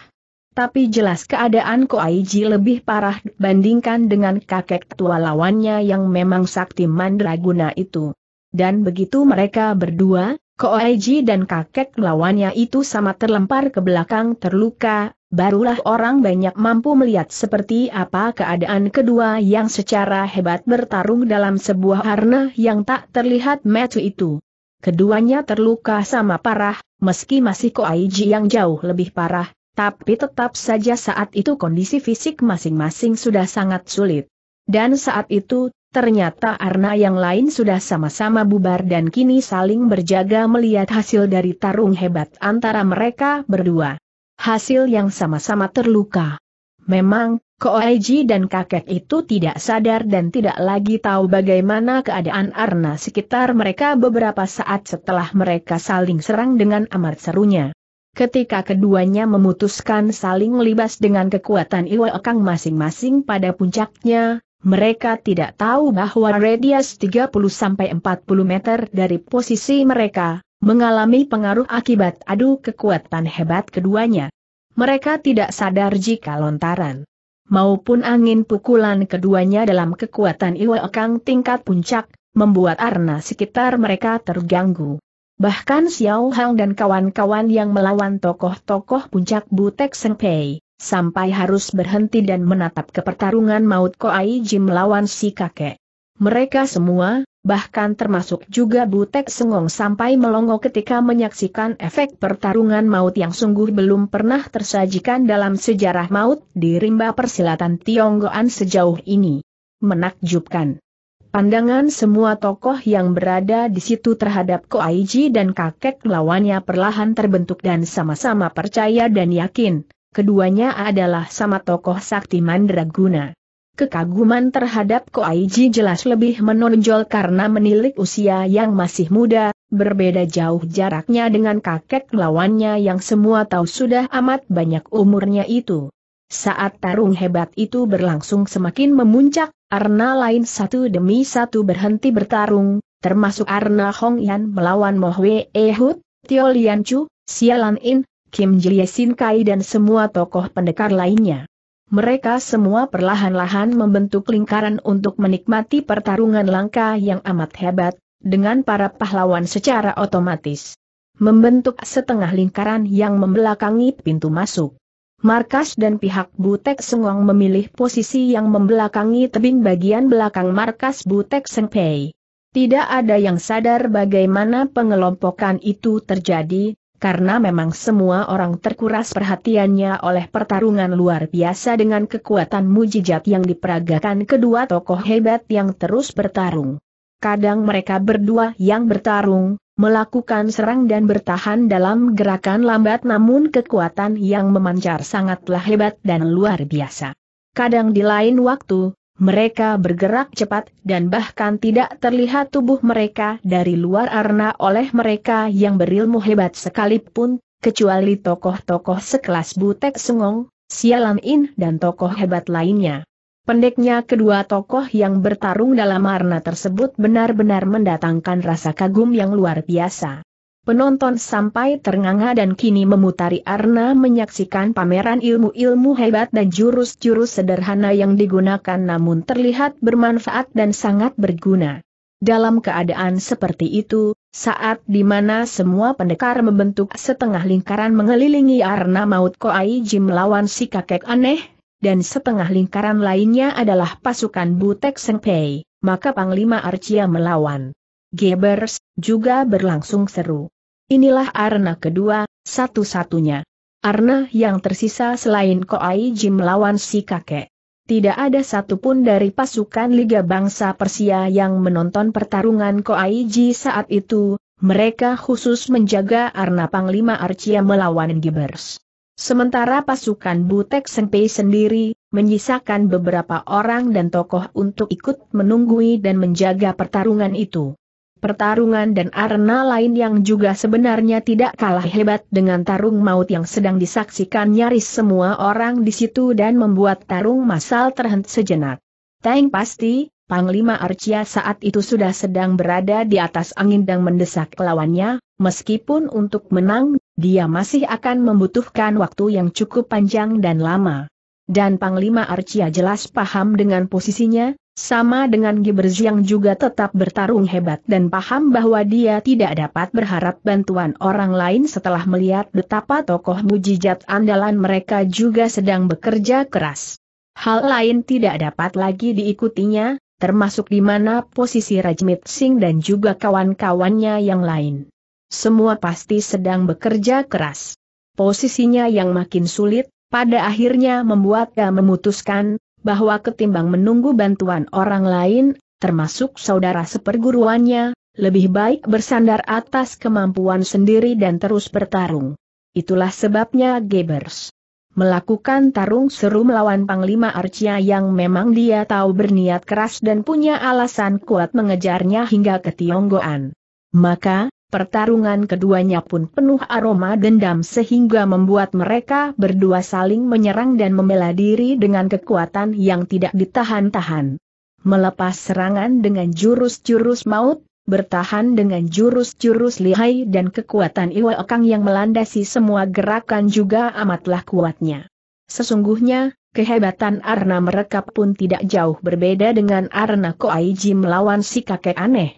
Tapi jelas keadaan Ko Koaiji lebih parah bandingkan dengan kakek tua lawannya yang memang sakti mandraguna itu. Dan begitu mereka berdua, Ko Koaiji dan kakek lawannya itu sama terlempar ke belakang terluka, barulah orang banyak mampu melihat seperti apa keadaan kedua yang secara hebat bertarung dalam sebuah harna yang tak terlihat metu itu. Keduanya terluka sama parah, meski masih Ko Koaiji yang jauh lebih parah, tapi tetap saja saat itu kondisi fisik masing-masing sudah sangat sulit. Dan saat itu, ternyata Arna yang lain sudah sama-sama bubar dan kini saling berjaga melihat hasil dari tarung hebat antara mereka berdua. Hasil yang sama-sama terluka. Memang, Koaiji dan kakek itu tidak sadar dan tidak lagi tahu bagaimana keadaan Arna sekitar mereka beberapa saat setelah mereka saling serang dengan amat serunya. Ketika keduanya memutuskan saling libas dengan kekuatan Iwa Ekang masing-masing pada puncaknya, mereka tidak tahu bahwa radius 30-40 meter dari posisi mereka, mengalami pengaruh akibat adu kekuatan hebat keduanya. Mereka tidak sadar jika lontaran maupun angin pukulan keduanya dalam kekuatan Iwa Ekang tingkat puncak, membuat arna sekitar mereka terganggu. Bahkan Xiao Hang dan kawan-kawan yang melawan tokoh-tokoh puncak Butek Seng Pei, sampai harus berhenti dan menatap ke pertarungan maut Koai Jim melawan si kakek. Mereka semua, bahkan termasuk juga Butek Sengong sampai melongo ketika menyaksikan efek pertarungan maut yang sungguh belum pernah tersajikan dalam sejarah maut di rimba persilatan Tionggoan sejauh ini. Menakjubkan. Pandangan semua tokoh yang berada di situ terhadap Ko Aiji dan kakek lawannya perlahan terbentuk dan sama-sama percaya dan yakin, keduanya adalah sama tokoh sakti mandraguna. Kekaguman terhadap Ko Aiji jelas lebih menonjol karena menilik usia yang masih muda, berbeda jauh jaraknya dengan kakek lawannya yang semua tahu sudah amat banyak umurnya itu. Saat tarung hebat itu berlangsung semakin memuncak, Arna lain satu demi satu berhenti bertarung, termasuk Arna Hong Yan melawan Mo Hwe Ehud, Tio Lian Chu, Sialan In, Kim Jie Sin Kai dan semua tokoh pendekar lainnya. Mereka semua perlahan-lahan membentuk lingkaran untuk menikmati pertarungan langka yang amat hebat, dengan para pahlawan secara otomatis. Membentuk setengah lingkaran yang membelakangi pintu masuk. Markas dan pihak Butek Sengong memilih posisi yang membelakangi tebing bagian belakang markas Butek Sengpei. Tidak ada yang sadar bagaimana pengelompokan itu terjadi, karena memang semua orang terkuras perhatiannya oleh pertarungan luar biasa dengan kekuatan mujijat yang diperagakan kedua tokoh hebat yang terus bertarung. Kadang mereka berdua yang bertarung, melakukan serang dan bertahan dalam gerakan lambat namun kekuatan yang memancar sangatlah hebat dan luar biasa. Kadang di lain waktu, mereka bergerak cepat dan bahkan tidak terlihat tubuh mereka dari luar arena oleh mereka yang berilmu hebat sekalipun, kecuali tokoh-tokoh sekelas Butek Sengong, Sialan In dan tokoh hebat lainnya. Pendeknya kedua tokoh yang bertarung dalam arena tersebut benar-benar mendatangkan rasa kagum yang luar biasa. Penonton sampai ternganga dan kini memutari arena menyaksikan pameran ilmu-ilmu hebat dan jurus-jurus sederhana yang digunakan namun terlihat bermanfaat dan sangat berguna. Dalam keadaan seperti itu, saat di mana semua pendekar membentuk setengah lingkaran mengelilingi arena maut Koai Jim lawan si kakek aneh, dan setengah lingkaran lainnya adalah pasukan Butek Senpei, maka Panglima Arcia melawan. Gebers, juga berlangsung seru. Inilah arena kedua, satu-satunya. arena yang tersisa selain Koai Jim melawan si kakek. Tidak ada satupun dari pasukan Liga Bangsa Persia yang menonton pertarungan Koai Ji saat itu, mereka khusus menjaga Arna Panglima Arcia melawan Gebers. Sementara pasukan Butek Senpei sendiri, menyisakan beberapa orang dan tokoh untuk ikut menunggui dan menjaga pertarungan itu. Pertarungan dan arena lain yang juga sebenarnya tidak kalah hebat dengan tarung maut yang sedang disaksikan nyaris semua orang di situ dan membuat tarung masal terhenti sejenak. Teng pasti, Panglima Arcia saat itu sudah sedang berada di atas angin dan mendesak lawannya, meskipun untuk menang dia masih akan membutuhkan waktu yang cukup panjang dan lama. Dan Panglima Arcia jelas paham dengan posisinya, sama dengan Gibers yang juga tetap bertarung hebat dan paham bahwa dia tidak dapat berharap bantuan orang lain setelah melihat betapa tokoh mujizat andalan mereka juga sedang bekerja keras. Hal lain tidak dapat lagi diikutinya, termasuk di mana posisi Rajmit Singh dan juga kawan-kawannya yang lain semua pasti sedang bekerja keras. Posisinya yang makin sulit, pada akhirnya membuatnya memutuskan, bahwa ketimbang menunggu bantuan orang lain, termasuk saudara seperguruannya, lebih baik bersandar atas kemampuan sendiri dan terus bertarung. Itulah sebabnya Gebers melakukan tarung seru melawan Panglima Arcia yang memang dia tahu berniat keras dan punya alasan kuat mengejarnya hingga ke Tionggoan. Maka, pertarungan keduanya pun penuh aroma dendam sehingga membuat mereka berdua saling menyerang dan membela diri dengan kekuatan yang tidak ditahan-tahan. Melepas serangan dengan jurus-jurus maut, bertahan dengan jurus-jurus lihai dan kekuatan Iwa okang yang melandasi semua gerakan juga amatlah kuatnya. Sesungguhnya, kehebatan Arna mereka pun tidak jauh berbeda dengan Arna Koaiji melawan si kakek aneh.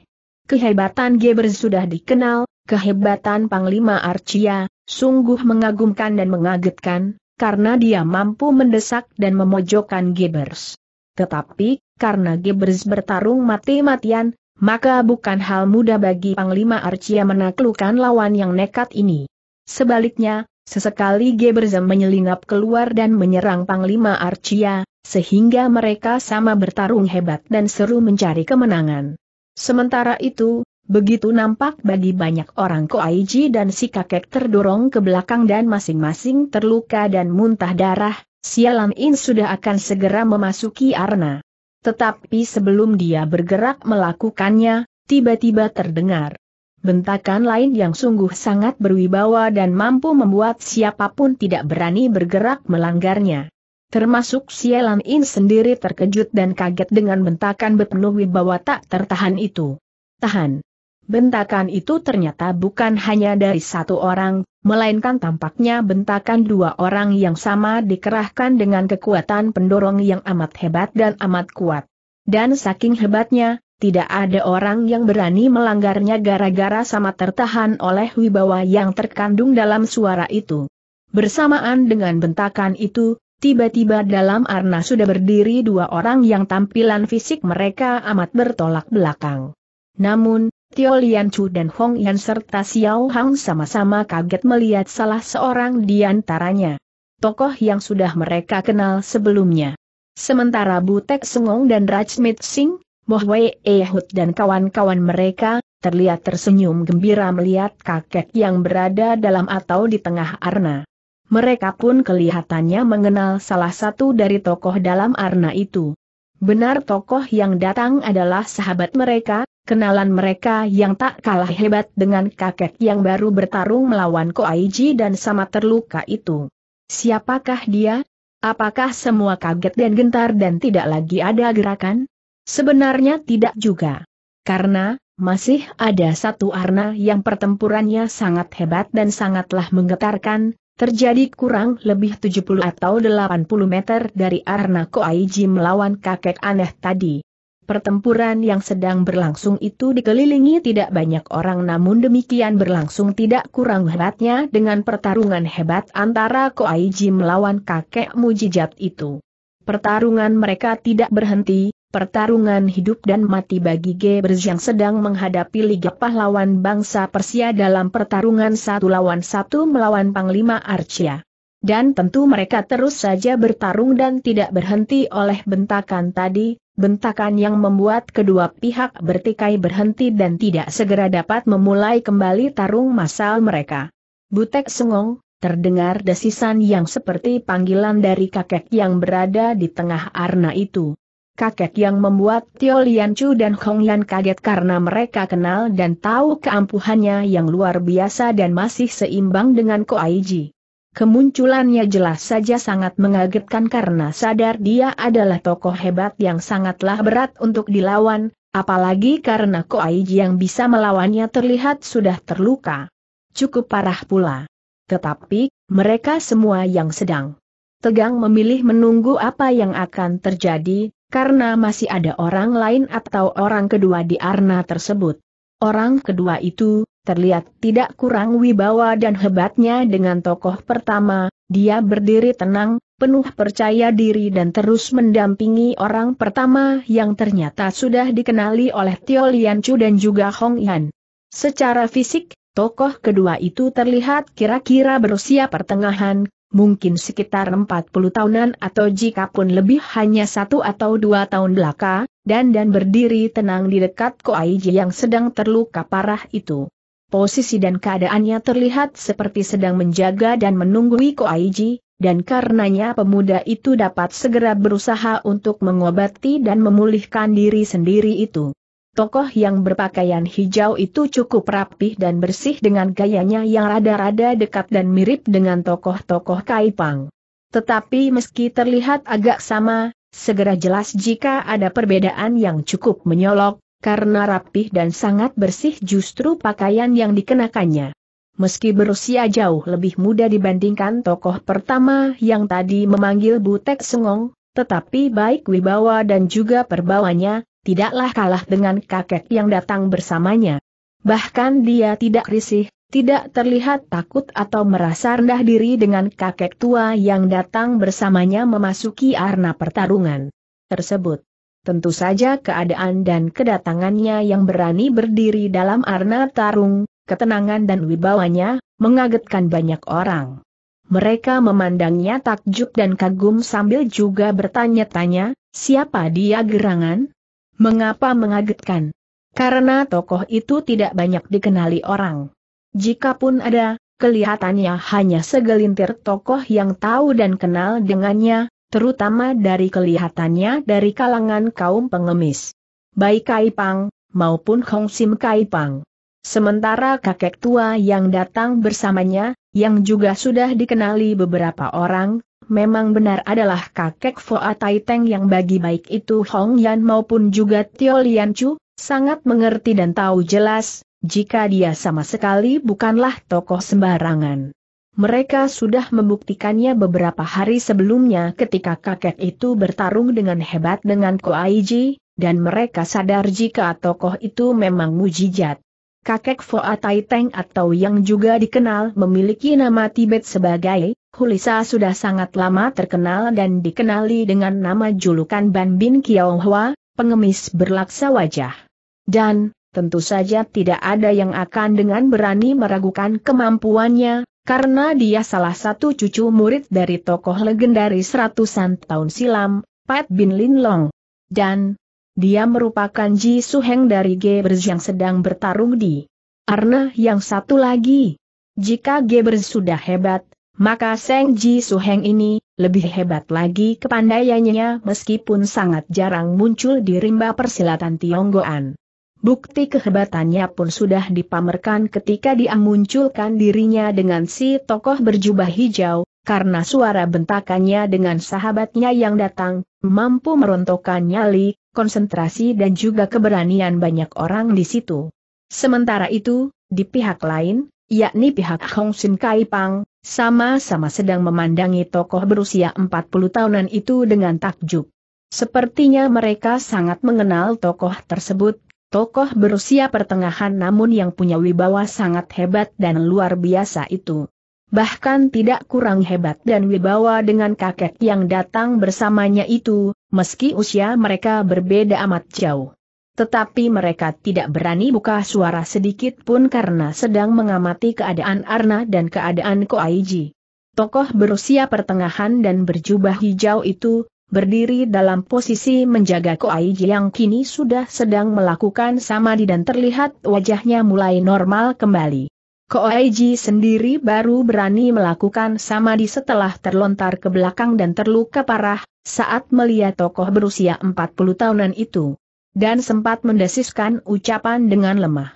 Kehebatan Geber sudah dikenal, kehebatan Panglima Arcia, sungguh mengagumkan dan mengagetkan, karena dia mampu mendesak dan memojokkan Gebers. Tetapi, karena Gebers bertarung mati-matian, maka bukan hal mudah bagi Panglima Arcia menaklukkan lawan yang nekat ini. Sebaliknya, sesekali Gebers menyelinap keluar dan menyerang Panglima Arcia, sehingga mereka sama bertarung hebat dan seru mencari kemenangan. Sementara itu, begitu nampak bagi banyak orang Koaiji dan si kakek terdorong ke belakang dan masing-masing terluka dan muntah darah, Sialan, In sudah akan segera memasuki arena. Tetapi sebelum dia bergerak melakukannya, tiba-tiba terdengar bentakan lain yang sungguh sangat berwibawa dan mampu membuat siapapun tidak berani bergerak melanggarnya termasuk Sialan In sendiri terkejut dan kaget dengan bentakan berpenuh wibawa tak tertahan itu. Tahan. Bentakan itu ternyata bukan hanya dari satu orang, melainkan tampaknya bentakan dua orang yang sama dikerahkan dengan kekuatan pendorong yang amat hebat dan amat kuat. Dan saking hebatnya, tidak ada orang yang berani melanggarnya gara-gara sama tertahan oleh wibawa yang terkandung dalam suara itu. Bersamaan dengan bentakan itu, Tiba-tiba dalam arna sudah berdiri dua orang yang tampilan fisik mereka amat bertolak belakang. Namun, Tio Lian Chu dan Hong Yan serta Xiao Hang sama-sama kaget melihat salah seorang di antaranya. Tokoh yang sudah mereka kenal sebelumnya. Sementara Butek Sengong dan Rajmit Singh, Moh Wei Ehud dan kawan-kawan mereka, terlihat tersenyum gembira melihat kakek yang berada dalam atau di tengah arna. Mereka pun kelihatannya mengenal salah satu dari tokoh dalam arna itu. Benar tokoh yang datang adalah sahabat mereka, kenalan mereka yang tak kalah hebat dengan kakek yang baru bertarung melawan Ko Aiji dan sama terluka itu. Siapakah dia? Apakah semua kaget dan gentar dan tidak lagi ada gerakan? Sebenarnya tidak juga. Karena, masih ada satu arna yang pertempurannya sangat hebat dan sangatlah menggetarkan, Terjadi kurang lebih 70 atau 80 meter dari Arna Koaiji melawan kakek aneh tadi. Pertempuran yang sedang berlangsung itu dikelilingi tidak banyak orang namun demikian berlangsung tidak kurang hebatnya dengan pertarungan hebat antara Koaiji melawan kakek mujijat itu. Pertarungan mereka tidak berhenti, Pertarungan hidup dan mati bagi Gebers yang sedang menghadapi Liga Pahlawan Bangsa Persia dalam pertarungan satu lawan satu melawan Panglima Arcia. Dan tentu mereka terus saja bertarung dan tidak berhenti oleh bentakan tadi, bentakan yang membuat kedua pihak bertikai berhenti dan tidak segera dapat memulai kembali tarung masal mereka. Butek Sengong, terdengar desisan yang seperti panggilan dari kakek yang berada di tengah arna itu kakek yang membuat Tio Chu dan Hong Yan kaget karena mereka kenal dan tahu keampuhannya yang luar biasa dan masih seimbang dengan Ko Koaiji. Kemunculannya jelas saja sangat mengagetkan karena sadar dia adalah tokoh hebat yang sangatlah berat untuk dilawan, apalagi karena Ko Koaiji yang bisa melawannya terlihat sudah terluka. Cukup parah pula. Tetapi, mereka semua yang sedang tegang memilih menunggu apa yang akan terjadi, karena masih ada orang lain atau orang kedua di arna tersebut. Orang kedua itu, terlihat tidak kurang wibawa dan hebatnya dengan tokoh pertama, dia berdiri tenang, penuh percaya diri dan terus mendampingi orang pertama yang ternyata sudah dikenali oleh Tio Chu dan juga Hong Yan. Secara fisik, tokoh kedua itu terlihat kira-kira berusia pertengahan, mungkin sekitar 40 tahunan atau jika pun lebih hanya satu atau dua tahun belaka, dan dan berdiri tenang di dekat Koaiji yang sedang terluka parah itu. Posisi dan keadaannya terlihat seperti sedang menjaga dan menunggui Koaiji, dan karenanya pemuda itu dapat segera berusaha untuk mengobati dan memulihkan diri sendiri itu. Tokoh yang berpakaian hijau itu cukup rapih dan bersih dengan gayanya yang rada-rada dekat dan mirip dengan tokoh-tokoh Kaipang. Tetapi meski terlihat agak sama, segera jelas jika ada perbedaan yang cukup menyolok, karena rapih dan sangat bersih justru pakaian yang dikenakannya. Meski berusia jauh lebih muda dibandingkan tokoh pertama yang tadi memanggil Butek Sengong, tetapi baik wibawa dan juga perbawanya, tidaklah kalah dengan kakek yang datang bersamanya. Bahkan dia tidak risih, tidak terlihat takut atau merasa rendah diri dengan kakek tua yang datang bersamanya memasuki arena pertarungan tersebut. Tentu saja keadaan dan kedatangannya yang berani berdiri dalam arena tarung, ketenangan dan wibawanya, mengagetkan banyak orang. Mereka memandangnya takjub dan kagum sambil juga bertanya-tanya, siapa dia gerangan? Mengapa mengagetkan? Karena tokoh itu tidak banyak dikenali orang. Jikapun ada, kelihatannya hanya segelintir tokoh yang tahu dan kenal dengannya, terutama dari kelihatannya dari kalangan kaum pengemis. Baik Kaipang, maupun Hong Sim Kaipang. Sementara kakek tua yang datang bersamanya, yang juga sudah dikenali beberapa orang, memang benar adalah kakek Foa Tai Teng yang bagi baik itu Hong Yan maupun juga Tio Lian Chu, sangat mengerti dan tahu jelas, jika dia sama sekali bukanlah tokoh sembarangan. Mereka sudah membuktikannya beberapa hari sebelumnya ketika kakek itu bertarung dengan hebat dengan Ko Aiji, dan mereka sadar jika tokoh itu memang mujijat. Kakek Foa Tai Teng atau yang juga dikenal memiliki nama Tibet sebagai Hulisa sudah sangat lama terkenal dan dikenali dengan nama julukan Ban Bin Hua, pengemis berlaksa wajah. Dan, tentu saja tidak ada yang akan dengan berani meragukan kemampuannya, karena dia salah satu cucu murid dari tokoh legendaris ratusan tahun silam, Pat Bin Lin Long. Dan, dia merupakan Ji Su Heng dari Gebers yang sedang bertarung di Arna yang satu lagi. Jika Gebers sudah hebat, maka Seng Ji Suheng ini, lebih hebat lagi kepandaiannya meskipun sangat jarang muncul di rimba persilatan Tionggoan. Bukti kehebatannya pun sudah dipamerkan ketika dia munculkan dirinya dengan si tokoh berjubah hijau, karena suara bentakannya dengan sahabatnya yang datang, mampu merontokkan nyali, konsentrasi dan juga keberanian banyak orang di situ. Sementara itu, di pihak lain, yakni pihak Hong Sim Kai Pang, sama-sama sedang memandangi tokoh berusia 40 tahunan itu dengan takjub. Sepertinya mereka sangat mengenal tokoh tersebut, tokoh berusia pertengahan namun yang punya wibawa sangat hebat dan luar biasa itu. Bahkan tidak kurang hebat dan wibawa dengan kakek yang datang bersamanya itu, meski usia mereka berbeda amat jauh. Tetapi mereka tidak berani buka suara sedikit pun karena sedang mengamati keadaan Arna dan keadaan Koaiji. Tokoh berusia pertengahan dan berjubah hijau itu, berdiri dalam posisi menjaga Koaiji yang kini sudah sedang melakukan samadhi dan terlihat wajahnya mulai normal kembali. Koaiji sendiri baru berani melakukan samadhi setelah terlontar ke belakang dan terluka parah, saat melihat tokoh berusia 40 tahunan itu. Dan sempat mendesiskan ucapan dengan lemah.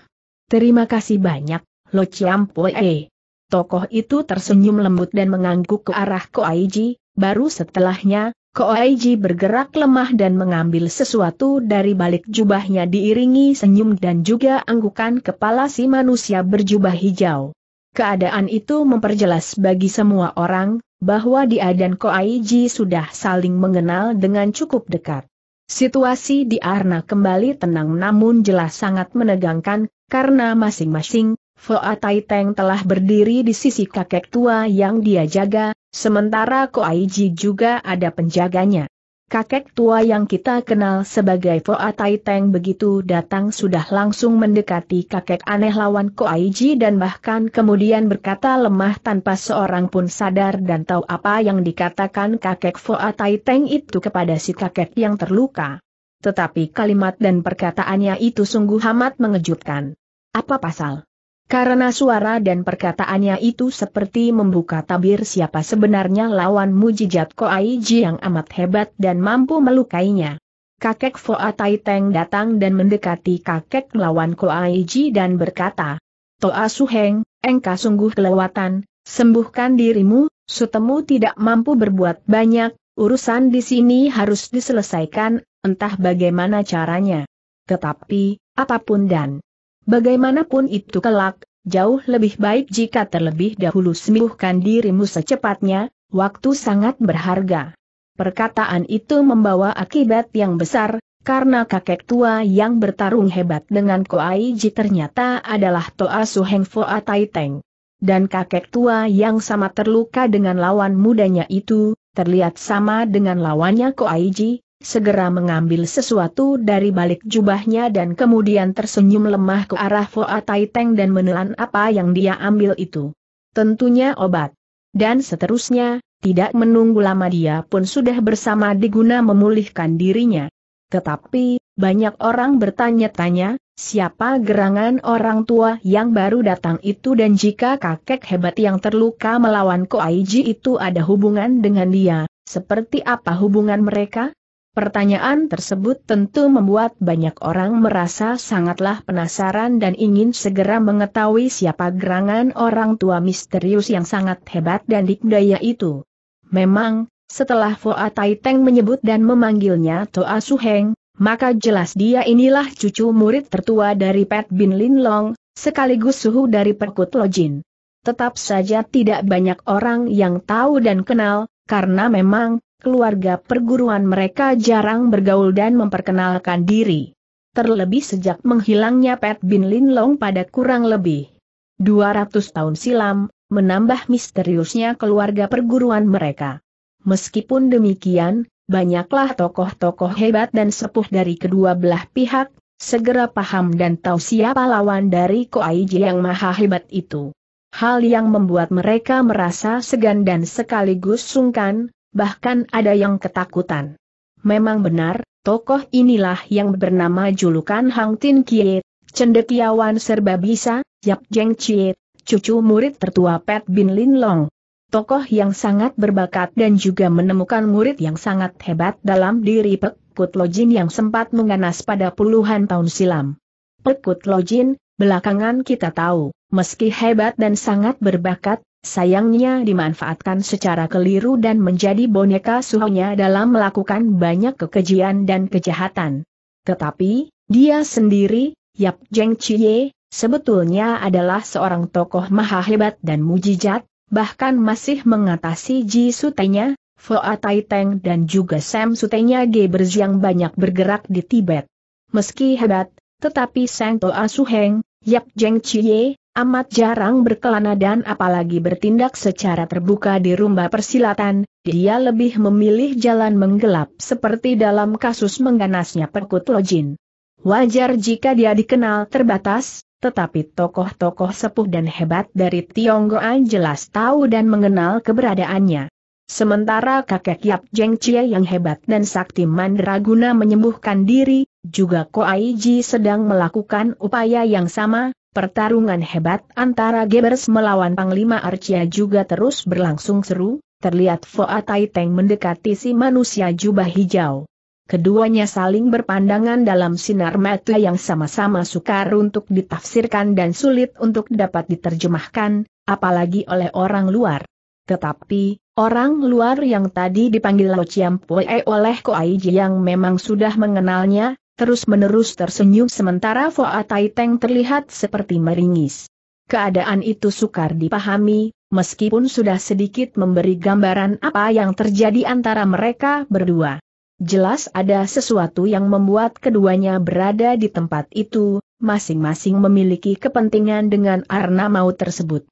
Terima kasih banyak, Lo Chiampoe. Tokoh itu tersenyum lembut dan mengangguk ke arah Koaiji, baru setelahnya, Koaiji bergerak lemah dan mengambil sesuatu dari balik jubahnya diiringi senyum dan juga anggukan kepala si manusia berjubah hijau. Keadaan itu memperjelas bagi semua orang, bahwa dia dan Koaiji sudah saling mengenal dengan cukup dekat. Situasi di Arna kembali tenang namun jelas sangat menegangkan, karena masing-masing, Foa Tai telah berdiri di sisi kakek tua yang dia jaga, sementara Koaiji juga ada penjaganya. Kakek tua yang kita kenal sebagai Foa Tai Teng begitu datang sudah langsung mendekati kakek aneh lawan Ko Aiji dan bahkan kemudian berkata lemah tanpa seorang pun sadar dan tahu apa yang dikatakan kakek Foa Tai Teng itu kepada si kakek yang terluka. Tetapi kalimat dan perkataannya itu sungguh amat mengejutkan. Apa pasal? Karena suara dan perkataannya itu seperti membuka tabir siapa sebenarnya lawan mujijat Ko yang amat hebat dan mampu melukainya. Kakek Foa Tai Teng datang dan mendekati kakek lawan Ko dan berkata, Toa Suheng, engkau sungguh kelewatan, sembuhkan dirimu, sutemu tidak mampu berbuat banyak, urusan di sini harus diselesaikan, entah bagaimana caranya. Tetapi, apapun dan Bagaimanapun itu kelak, jauh lebih baik jika terlebih dahulu sembuhkan dirimu secepatnya, waktu sangat berharga. Perkataan itu membawa akibat yang besar, karena kakek tua yang bertarung hebat dengan Koaiji ternyata adalah Toa Suheng Foa Teng, Dan kakek tua yang sama terluka dengan lawan mudanya itu, terlihat sama dengan lawannya Koaiji, segera mengambil sesuatu dari balik jubahnya dan kemudian tersenyum lemah ke arah Foa Tai dan menelan apa yang dia ambil itu. Tentunya obat. Dan seterusnya, tidak menunggu lama dia pun sudah bersama diguna memulihkan dirinya. Tetapi, banyak orang bertanya-tanya, siapa gerangan orang tua yang baru datang itu dan jika kakek hebat yang terluka melawan Koaiji itu ada hubungan dengan dia, seperti apa hubungan mereka? Pertanyaan tersebut tentu membuat banyak orang merasa sangatlah penasaran dan ingin segera mengetahui siapa gerangan orang tua misterius yang sangat hebat dan dikdaya itu. Memang, setelah Foa Taiteng menyebut dan memanggilnya Toa Suheng, maka jelas dia inilah cucu murid tertua dari Pat Bin Lin Long, sekaligus suhu dari Perkut Lojin. Tetap saja tidak banyak orang yang tahu dan kenal, karena memang, keluarga perguruan mereka jarang bergaul dan memperkenalkan diri. Terlebih sejak menghilangnya Pat Bin Lin Long pada kurang lebih 200 tahun silam, menambah misteriusnya keluarga perguruan mereka. Meskipun demikian, banyaklah tokoh-tokoh hebat dan sepuh dari kedua belah pihak, segera paham dan tahu siapa lawan dari Koaiji yang maha hebat itu. Hal yang membuat mereka merasa segan dan sekaligus sungkan, bahkan ada yang ketakutan. Memang benar, tokoh inilah yang bernama julukan Hang Tin Kiet, cendekiawan serba bisa, Yap Jeng Ciet, cucu murid tertua Pat Bin Lin Long. Tokoh yang sangat berbakat dan juga menemukan murid yang sangat hebat dalam diri Pek Kut Lo Jin yang sempat menganas pada puluhan tahun silam. Pek Kut Lo Jin, belakangan kita tahu, meski hebat dan sangat berbakat, sayangnya dimanfaatkan secara keliru dan menjadi boneka suhunya dalam melakukan banyak kekejian dan kejahatan. Tetapi, dia sendiri, Yap Jeng Chie, sebetulnya adalah seorang tokoh maha hebat dan mujizat, bahkan masih mengatasi Ji Sutenya, Foa Tai Teng dan juga Sam Sutenya Gebers yang banyak bergerak di Tibet. Meski hebat, tetapi Sang Toa Suheng, Yap Jeng Chie, amat jarang berkelana dan apalagi bertindak secara terbuka di rumba persilatan, dia lebih memilih jalan menggelap seperti dalam kasus mengganasnya Perkut Lojin. Wajar jika dia dikenal terbatas, tetapi tokoh-tokoh sepuh dan hebat dari Tionggoa jelas tahu dan mengenal keberadaannya. Sementara kakek Yap Jeng Cie yang hebat dan sakti mandraguna menyembuhkan diri, juga Ko Koaiji sedang melakukan upaya yang sama, Pertarungan hebat antara Gebers melawan Panglima Arcia juga terus berlangsung seru, terlihat Foa Tai mendekati si manusia jubah hijau. Keduanya saling berpandangan dalam sinar mata yang sama-sama sukar untuk ditafsirkan dan sulit untuk dapat diterjemahkan, apalagi oleh orang luar. Tetapi, orang luar yang tadi dipanggil Lo Chiam Pue oleh Koai yang memang sudah mengenalnya, terus-menerus tersenyum sementara Foa Tai Teng terlihat seperti meringis. Keadaan itu sukar dipahami, meskipun sudah sedikit memberi gambaran apa yang terjadi antara mereka berdua. Jelas ada sesuatu yang membuat keduanya berada di tempat itu, masing-masing memiliki kepentingan dengan arna mau tersebut.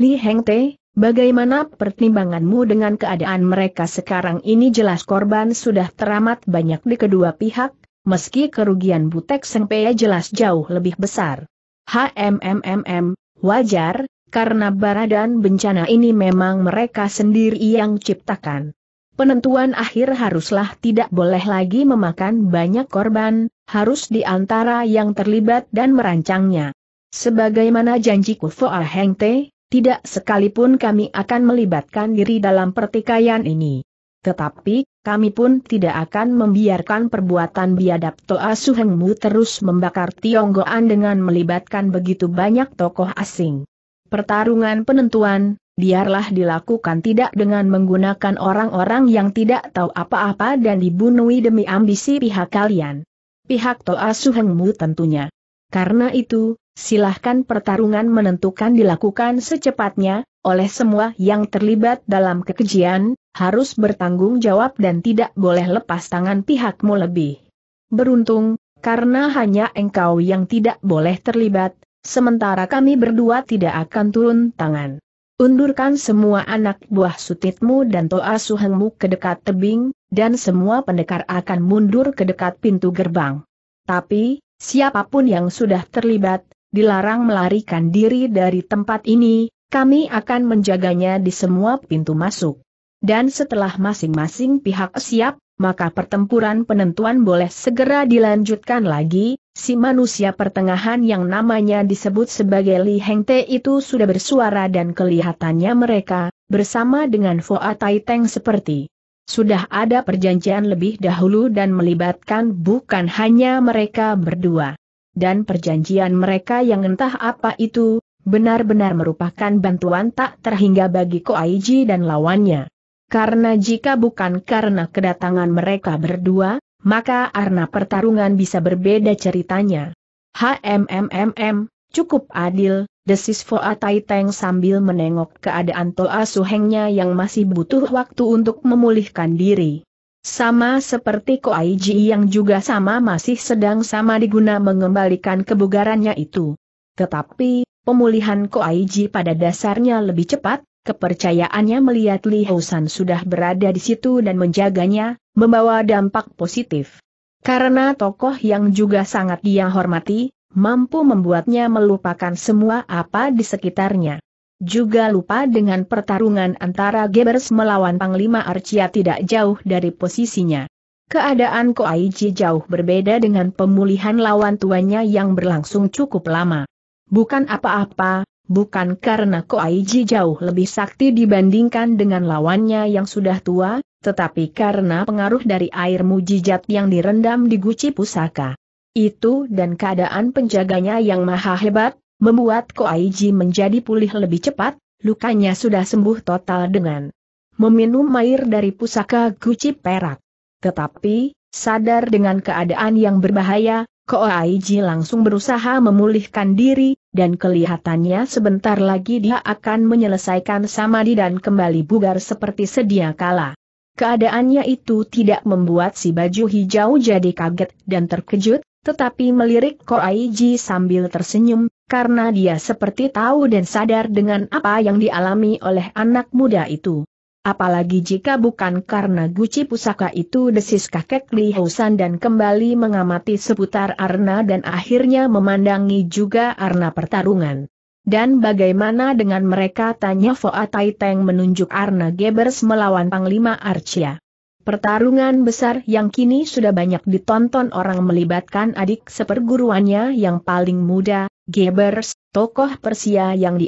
Li Heng Te, bagaimana pertimbanganmu dengan keadaan mereka sekarang ini jelas korban sudah teramat banyak di kedua pihak, meski kerugian Butek Sengpea jelas jauh lebih besar. HMMMM, wajar, karena bara dan bencana ini memang mereka sendiri yang ciptakan. Penentuan akhir haruslah tidak boleh lagi memakan banyak korban, harus di antara yang terlibat dan merancangnya. Sebagaimana janji Kufo Ahengte, tidak sekalipun kami akan melibatkan diri dalam pertikaian ini. Tetapi, kami pun tidak akan membiarkan perbuatan biadab Toa Suhengmu terus membakar Tionggoan dengan melibatkan begitu banyak tokoh asing. Pertarungan penentuan, biarlah dilakukan tidak dengan menggunakan orang-orang yang tidak tahu apa-apa dan dibunuhi demi ambisi pihak kalian. Pihak Toa Suhengmu tentunya. Karena itu, silahkan pertarungan menentukan dilakukan secepatnya, oleh semua yang terlibat dalam kekejian, harus bertanggung jawab dan tidak boleh lepas tangan pihakmu lebih. Beruntung, karena hanya engkau yang tidak boleh terlibat, sementara kami berdua tidak akan turun tangan. Undurkan semua anak buah sutitmu dan toa suhengmu ke dekat tebing, dan semua pendekar akan mundur ke dekat pintu gerbang. Tapi, siapapun yang sudah terlibat, dilarang melarikan diri dari tempat ini, kami akan menjaganya di semua pintu masuk dan setelah masing-masing pihak siap, maka pertempuran penentuan boleh segera dilanjutkan lagi, si manusia pertengahan yang namanya disebut sebagai Li Heng Te itu sudah bersuara dan kelihatannya mereka, bersama dengan Foa Tai Teng seperti sudah ada perjanjian lebih dahulu dan melibatkan bukan hanya mereka berdua. Dan perjanjian mereka yang entah apa itu, benar-benar merupakan bantuan tak terhingga bagi Koaiji dan lawannya. Karena jika bukan karena kedatangan mereka berdua, maka arna pertarungan bisa berbeda ceritanya. Hmmm, cukup adil, desis Foa Tai sambil menengok keadaan Toa Suhengnya yang masih butuh waktu untuk memulihkan diri. Sama seperti Koaiji Ji yang juga sama masih sedang sama diguna mengembalikan kebugarannya itu. Tetapi, pemulihan Koaiji Ji pada dasarnya lebih cepat, Kepercayaannya melihat Li Hausan sudah berada di situ dan menjaganya, membawa dampak positif. Karena tokoh yang juga sangat dia hormati, mampu membuatnya melupakan semua apa di sekitarnya. Juga lupa dengan pertarungan antara Gebers melawan Panglima Arcia tidak jauh dari posisinya. Keadaan Ko Aiji jauh berbeda dengan pemulihan lawan tuanya yang berlangsung cukup lama. Bukan apa-apa, bukan karena Koaiji jauh lebih sakti dibandingkan dengan lawannya yang sudah tua, tetapi karena pengaruh dari air mujijat yang direndam di guci pusaka. Itu dan keadaan penjaganya yang maha hebat, membuat Koaiji menjadi pulih lebih cepat, lukanya sudah sembuh total dengan meminum air dari pusaka guci perak. Tetapi, sadar dengan keadaan yang berbahaya, Koaiji langsung berusaha memulihkan diri, dan kelihatannya sebentar lagi dia akan menyelesaikan samadhi dan kembali bugar seperti sedia kala. Keadaannya itu tidak membuat si baju hijau jadi kaget dan terkejut, tetapi melirik Ko Koaiji sambil tersenyum, karena dia seperti tahu dan sadar dengan apa yang dialami oleh anak muda itu. Apalagi jika bukan karena guci pusaka itu desis kakek Li Housan dan kembali mengamati seputar arna dan akhirnya memandangi juga arna pertarungan. Dan bagaimana dengan mereka tanya Foa Tai Teng menunjuk arna Gebers melawan Panglima Archia. Pertarungan besar yang kini sudah banyak ditonton orang melibatkan adik seperguruannya yang paling muda, Gebers, tokoh Persia yang di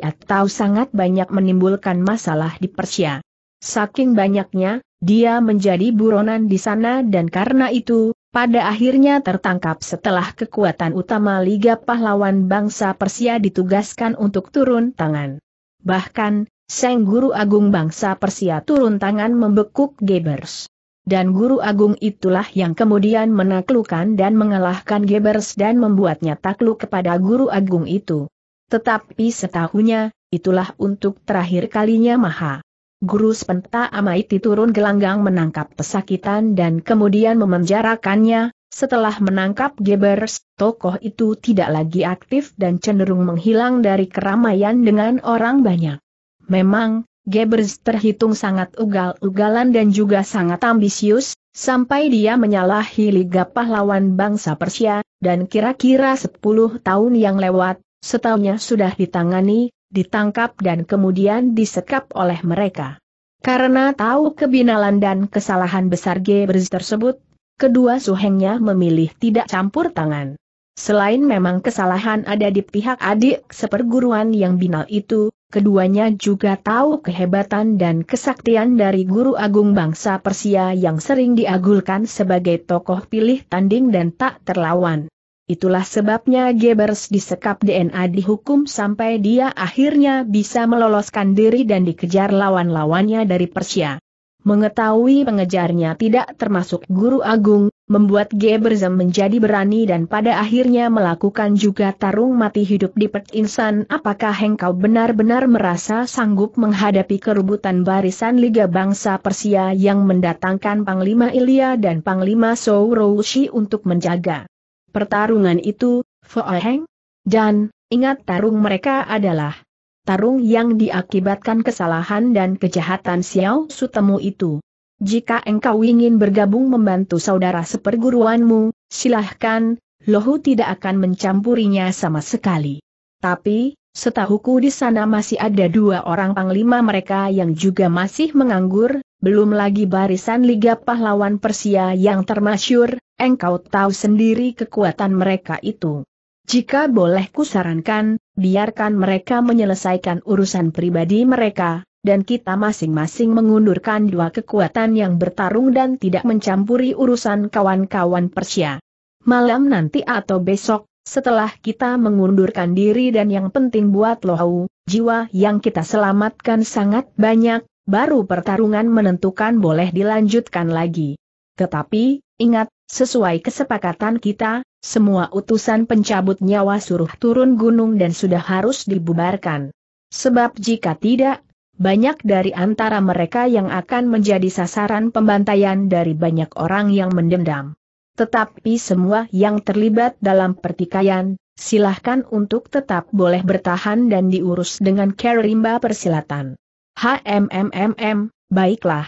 sangat banyak menimbulkan masalah di Persia. Saking banyaknya, dia menjadi buronan di sana dan karena itu, pada akhirnya tertangkap setelah kekuatan utama Liga Pahlawan Bangsa Persia ditugaskan untuk turun tangan. Bahkan, Seng Guru Agung Bangsa Persia turun tangan membekuk Gebers. Dan Guru Agung itulah yang kemudian menaklukkan dan mengalahkan Gebers dan membuatnya takluk kepada Guru Agung itu. Tetapi setahunya, itulah untuk terakhir kalinya Maha Guru Spenta Amaiti turun gelanggang menangkap pesakitan dan kemudian memenjarakannya, setelah menangkap Gebers, tokoh itu tidak lagi aktif dan cenderung menghilang dari keramaian dengan orang banyak. Memang, Gebers terhitung sangat ugal-ugalan dan juga sangat ambisius, sampai dia menyalahi Liga Pahlawan Bangsa Persia, dan kira-kira 10 tahun yang lewat, setahunya sudah ditangani, ditangkap dan kemudian disekap oleh mereka. Karena tahu kebinalan dan kesalahan besar Gebers tersebut, kedua suhengnya memilih tidak campur tangan. Selain memang kesalahan ada di pihak adik seperguruan yang binal itu, keduanya juga tahu kehebatan dan kesaktian dari guru agung bangsa Persia yang sering diagulkan sebagai tokoh pilih tanding dan tak terlawan. Itulah sebabnya Gebers disekap DNA dihukum sampai dia akhirnya bisa meloloskan diri dan dikejar lawan-lawannya dari Persia. Mengetahui pengejarnya tidak termasuk guru agung, membuat Gebers menjadi berani dan pada akhirnya melakukan juga tarung mati hidup di Pet Insan. Apakah engkau benar-benar merasa sanggup menghadapi kerubutan barisan Liga Bangsa Persia yang mendatangkan Panglima Ilya dan Panglima Sourouchi untuk menjaga? pertarungan itu, Foeheng? Dan, ingat tarung mereka adalah tarung yang diakibatkan kesalahan dan kejahatan Xiao Sutemu itu. Jika engkau ingin bergabung membantu saudara seperguruanmu, silahkan, Lohu tidak akan mencampurinya sama sekali. Tapi, setahuku di sana masih ada dua orang panglima mereka yang juga masih menganggur, belum lagi barisan Liga Pahlawan Persia yang termasyur, engkau tahu sendiri kekuatan mereka itu. Jika boleh kusarankan, biarkan mereka menyelesaikan urusan pribadi mereka, dan kita masing-masing mengundurkan dua kekuatan yang bertarung dan tidak mencampuri urusan kawan-kawan Persia. Malam nanti atau besok, setelah kita mengundurkan diri dan yang penting buat lohau, jiwa yang kita selamatkan sangat banyak, baru pertarungan menentukan boleh dilanjutkan lagi. Tetapi, ingat, sesuai kesepakatan kita, semua utusan pencabut nyawa suruh turun gunung dan sudah harus dibubarkan. Sebab jika tidak, banyak dari antara mereka yang akan menjadi sasaran pembantaian dari banyak orang yang mendendam. Tetapi semua yang terlibat dalam pertikaian, silahkan untuk tetap boleh bertahan dan diurus dengan Kerimba Persilatan. HMMMM, baiklah.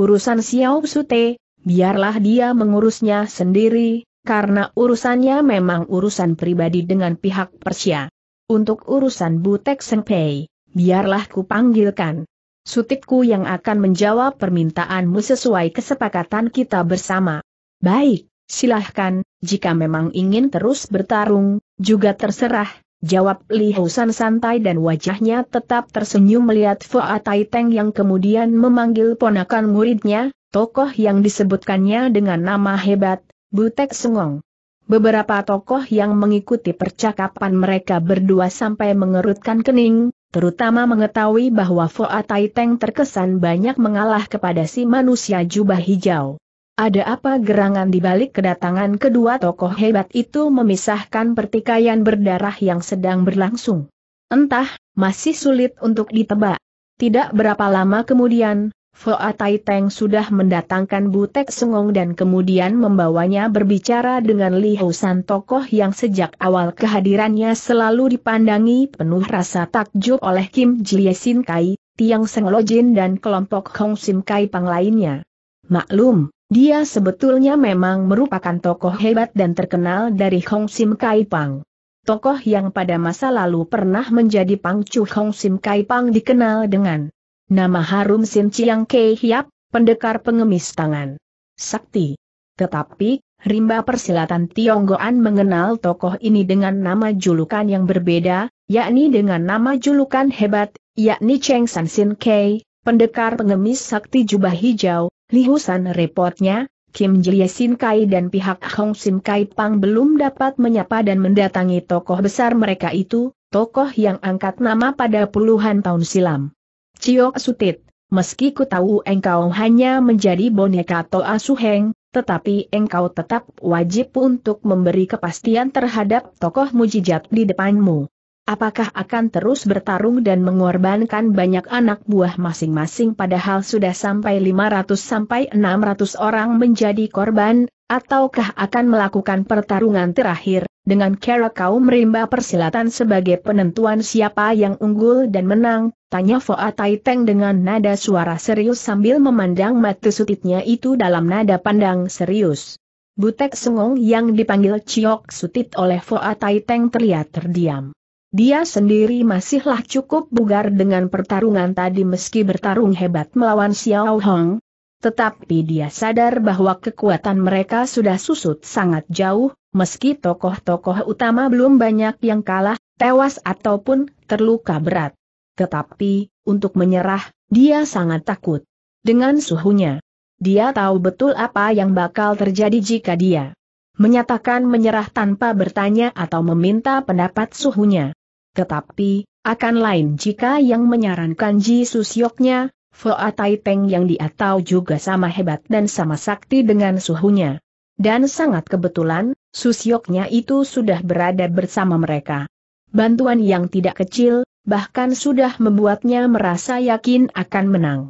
Urusan Xiao Sute, biarlah dia mengurusnya sendiri, karena urusannya memang urusan pribadi dengan pihak Persia. Untuk urusan Butek Sengpei, biarlah ku panggilkan. Sutitku yang akan menjawab permintaanmu sesuai kesepakatan kita bersama. Baik, silahkan, jika memang ingin terus bertarung, juga terserah, Jawab Li Husan santai dan wajahnya tetap tersenyum melihat Fua Tai Teng yang kemudian memanggil ponakan muridnya, tokoh yang disebutkannya dengan nama hebat, Butek Sengong. Beberapa tokoh yang mengikuti percakapan mereka berdua sampai mengerutkan kening, terutama mengetahui bahwa Fua Tai Teng terkesan banyak mengalah kepada si manusia jubah hijau. Ada apa gerangan di balik kedatangan kedua tokoh hebat itu memisahkan pertikaian berdarah yang sedang berlangsung? Entah, masih sulit untuk ditebak. Tidak berapa lama kemudian, Foa Tai Teng sudah mendatangkan Butek Sengong dan kemudian membawanya berbicara dengan Li Housan tokoh yang sejak awal kehadirannya selalu dipandangi penuh rasa takjub oleh Kim Jie Sin Kai, Tiang Seng Jin dan kelompok Hong Sim Kai Pang lainnya. Maklum, dia sebetulnya memang merupakan tokoh hebat dan terkenal dari Hong Sim Kai Pang. Tokoh yang pada masa lalu pernah menjadi pangcu Hong Sim Kai Pang dikenal dengan nama harum Sin Chiang Kei Hiap, pendekar pengemis tangan. Sakti. Tetapi, rimba persilatan Tionggoan mengenal tokoh ini dengan nama julukan yang berbeda, yakni dengan nama julukan hebat, yakni Cheng San Sin Kei, pendekar pengemis sakti jubah hijau, Lihusan, Husan repotnya, Kim Jie Sin Kai dan pihak Hong Sim Kai Pang belum dapat menyapa dan mendatangi tokoh besar mereka itu, tokoh yang angkat nama pada puluhan tahun silam. Ciok Sutit, meski ku tahu engkau hanya menjadi boneka Toa Suheng, tetapi engkau tetap wajib untuk memberi kepastian terhadap tokoh mujijat di depanmu. Apakah akan terus bertarung dan mengorbankan banyak anak buah masing-masing padahal sudah sampai 500 sampai 600 orang menjadi korban, ataukah akan melakukan pertarungan terakhir, dengan cara kau merimba persilatan sebagai penentuan siapa yang unggul dan menang, tanya Foa Taiteng dengan nada suara serius sambil memandang mata sutitnya itu dalam nada pandang serius. Butek Sengong yang dipanggil Ciok Sutit oleh Foa Taiteng terlihat terdiam. Dia sendiri masihlah cukup bugar dengan pertarungan tadi meski bertarung hebat melawan Xiao Hong. Tetapi dia sadar bahwa kekuatan mereka sudah susut sangat jauh, meski tokoh-tokoh utama belum banyak yang kalah, tewas ataupun terluka berat. Tetapi, untuk menyerah, dia sangat takut. Dengan suhunya, dia tahu betul apa yang bakal terjadi jika dia menyatakan menyerah tanpa bertanya atau meminta pendapat suhunya. Tetapi, akan lain jika yang menyarankan Ji Susyoknya, Foa Tai Peng yang dia tahu juga sama hebat dan sama sakti dengan suhunya. Dan sangat kebetulan, Susyoknya itu sudah berada bersama mereka. Bantuan yang tidak kecil, bahkan sudah membuatnya merasa yakin akan menang.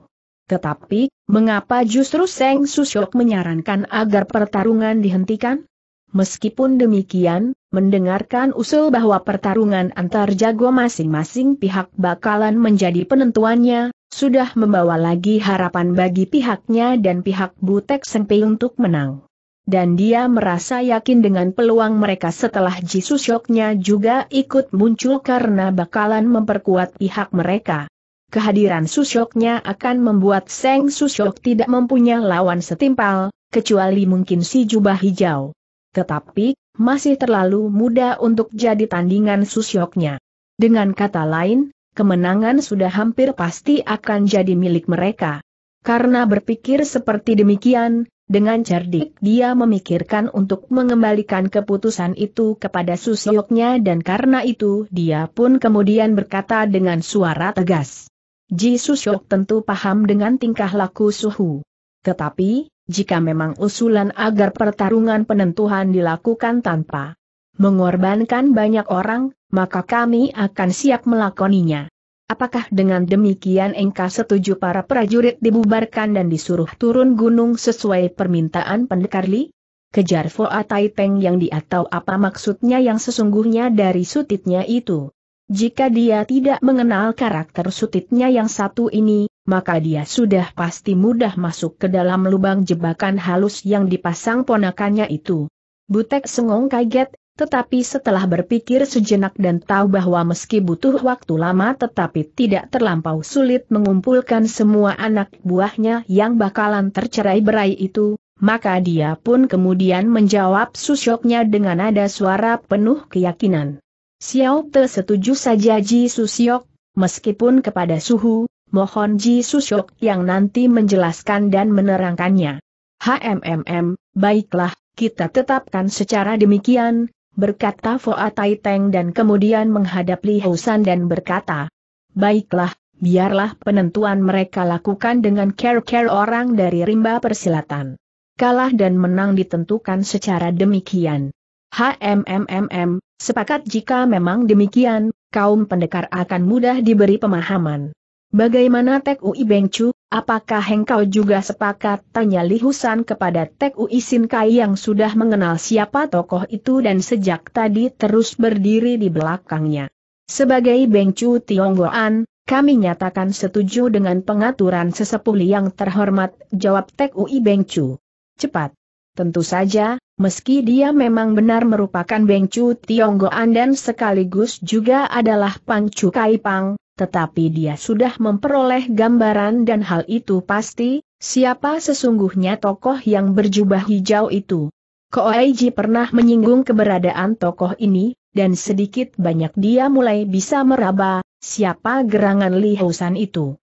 Tetapi, mengapa justru Seng Susyok menyarankan agar pertarungan dihentikan? Meskipun demikian, mendengarkan usul bahwa pertarungan antar jago masing-masing pihak bakalan menjadi penentuannya, sudah membawa lagi harapan bagi pihaknya dan pihak Butek Sengpei untuk menang. Dan dia merasa yakin dengan peluang mereka setelah Jisus Yoknya juga ikut muncul karena bakalan memperkuat pihak mereka. Kehadiran Susyoknya akan membuat Seng Susyok tidak mempunyai lawan setimpal, kecuali mungkin si jubah hijau tetapi masih terlalu muda untuk jadi tandingan Susyoknya. Dengan kata lain, kemenangan sudah hampir pasti akan jadi milik mereka. Karena berpikir seperti demikian, dengan cerdik dia memikirkan untuk mengembalikan keputusan itu kepada Susyoknya dan karena itu dia pun kemudian berkata dengan suara tegas. Ji Susyok tentu paham dengan tingkah laku Suhu. Tetapi, jika memang usulan agar pertarungan penentuan dilakukan tanpa mengorbankan banyak orang, maka kami akan siap melakoninya. Apakah dengan demikian engkau setuju para prajurit dibubarkan dan disuruh turun gunung sesuai permintaan pendekar Li? Kejar Foa Taipeng yang di atau apa maksudnya yang sesungguhnya dari sutitnya itu. Jika dia tidak mengenal karakter sutitnya yang satu ini, maka dia sudah pasti mudah masuk ke dalam lubang jebakan halus yang dipasang ponakannya itu. Butek Sengong kaget, tetapi setelah berpikir sejenak dan tahu bahwa meski butuh waktu lama tetapi tidak terlampau sulit mengumpulkan semua anak buahnya yang bakalan tercerai berai itu, maka dia pun kemudian menjawab susyoknya dengan nada suara penuh keyakinan. Xiao Te setuju saja Ji Susyok, meskipun kepada suhu, mohon Ji Susyok yang nanti menjelaskan dan menerangkannya. HMMM, baiklah, kita tetapkan secara demikian, berkata Foa Tai Teng dan kemudian menghadap Li Hausan dan berkata, Baiklah, biarlah penentuan mereka lakukan dengan care-care orang dari rimba persilatan. Kalah dan menang ditentukan secara demikian. HMMMM, sepakat jika memang demikian, kaum pendekar akan mudah diberi pemahaman. Bagaimana Tek Ui Beng Chu, apakah engkau juga sepakat? Tanya Li Husan kepada Tek Ui Sin Kai yang sudah mengenal siapa tokoh itu dan sejak tadi terus berdiri di belakangnya. Sebagai Beng Chu Tionggoan, kami nyatakan setuju dengan pengaturan sesepuh yang terhormat, jawab Tek Ui Beng Chu. Cepat. Tentu saja, meski dia memang benar merupakan Beng Chu Tionggoan dan sekaligus juga adalah Pang Chu Kai Pang, tetapi dia sudah memperoleh gambaran dan hal itu pasti, siapa sesungguhnya tokoh yang berjubah hijau itu. Koaiji pernah menyinggung keberadaan tokoh ini, dan sedikit banyak dia mulai bisa meraba, siapa gerangan Li Housan itu.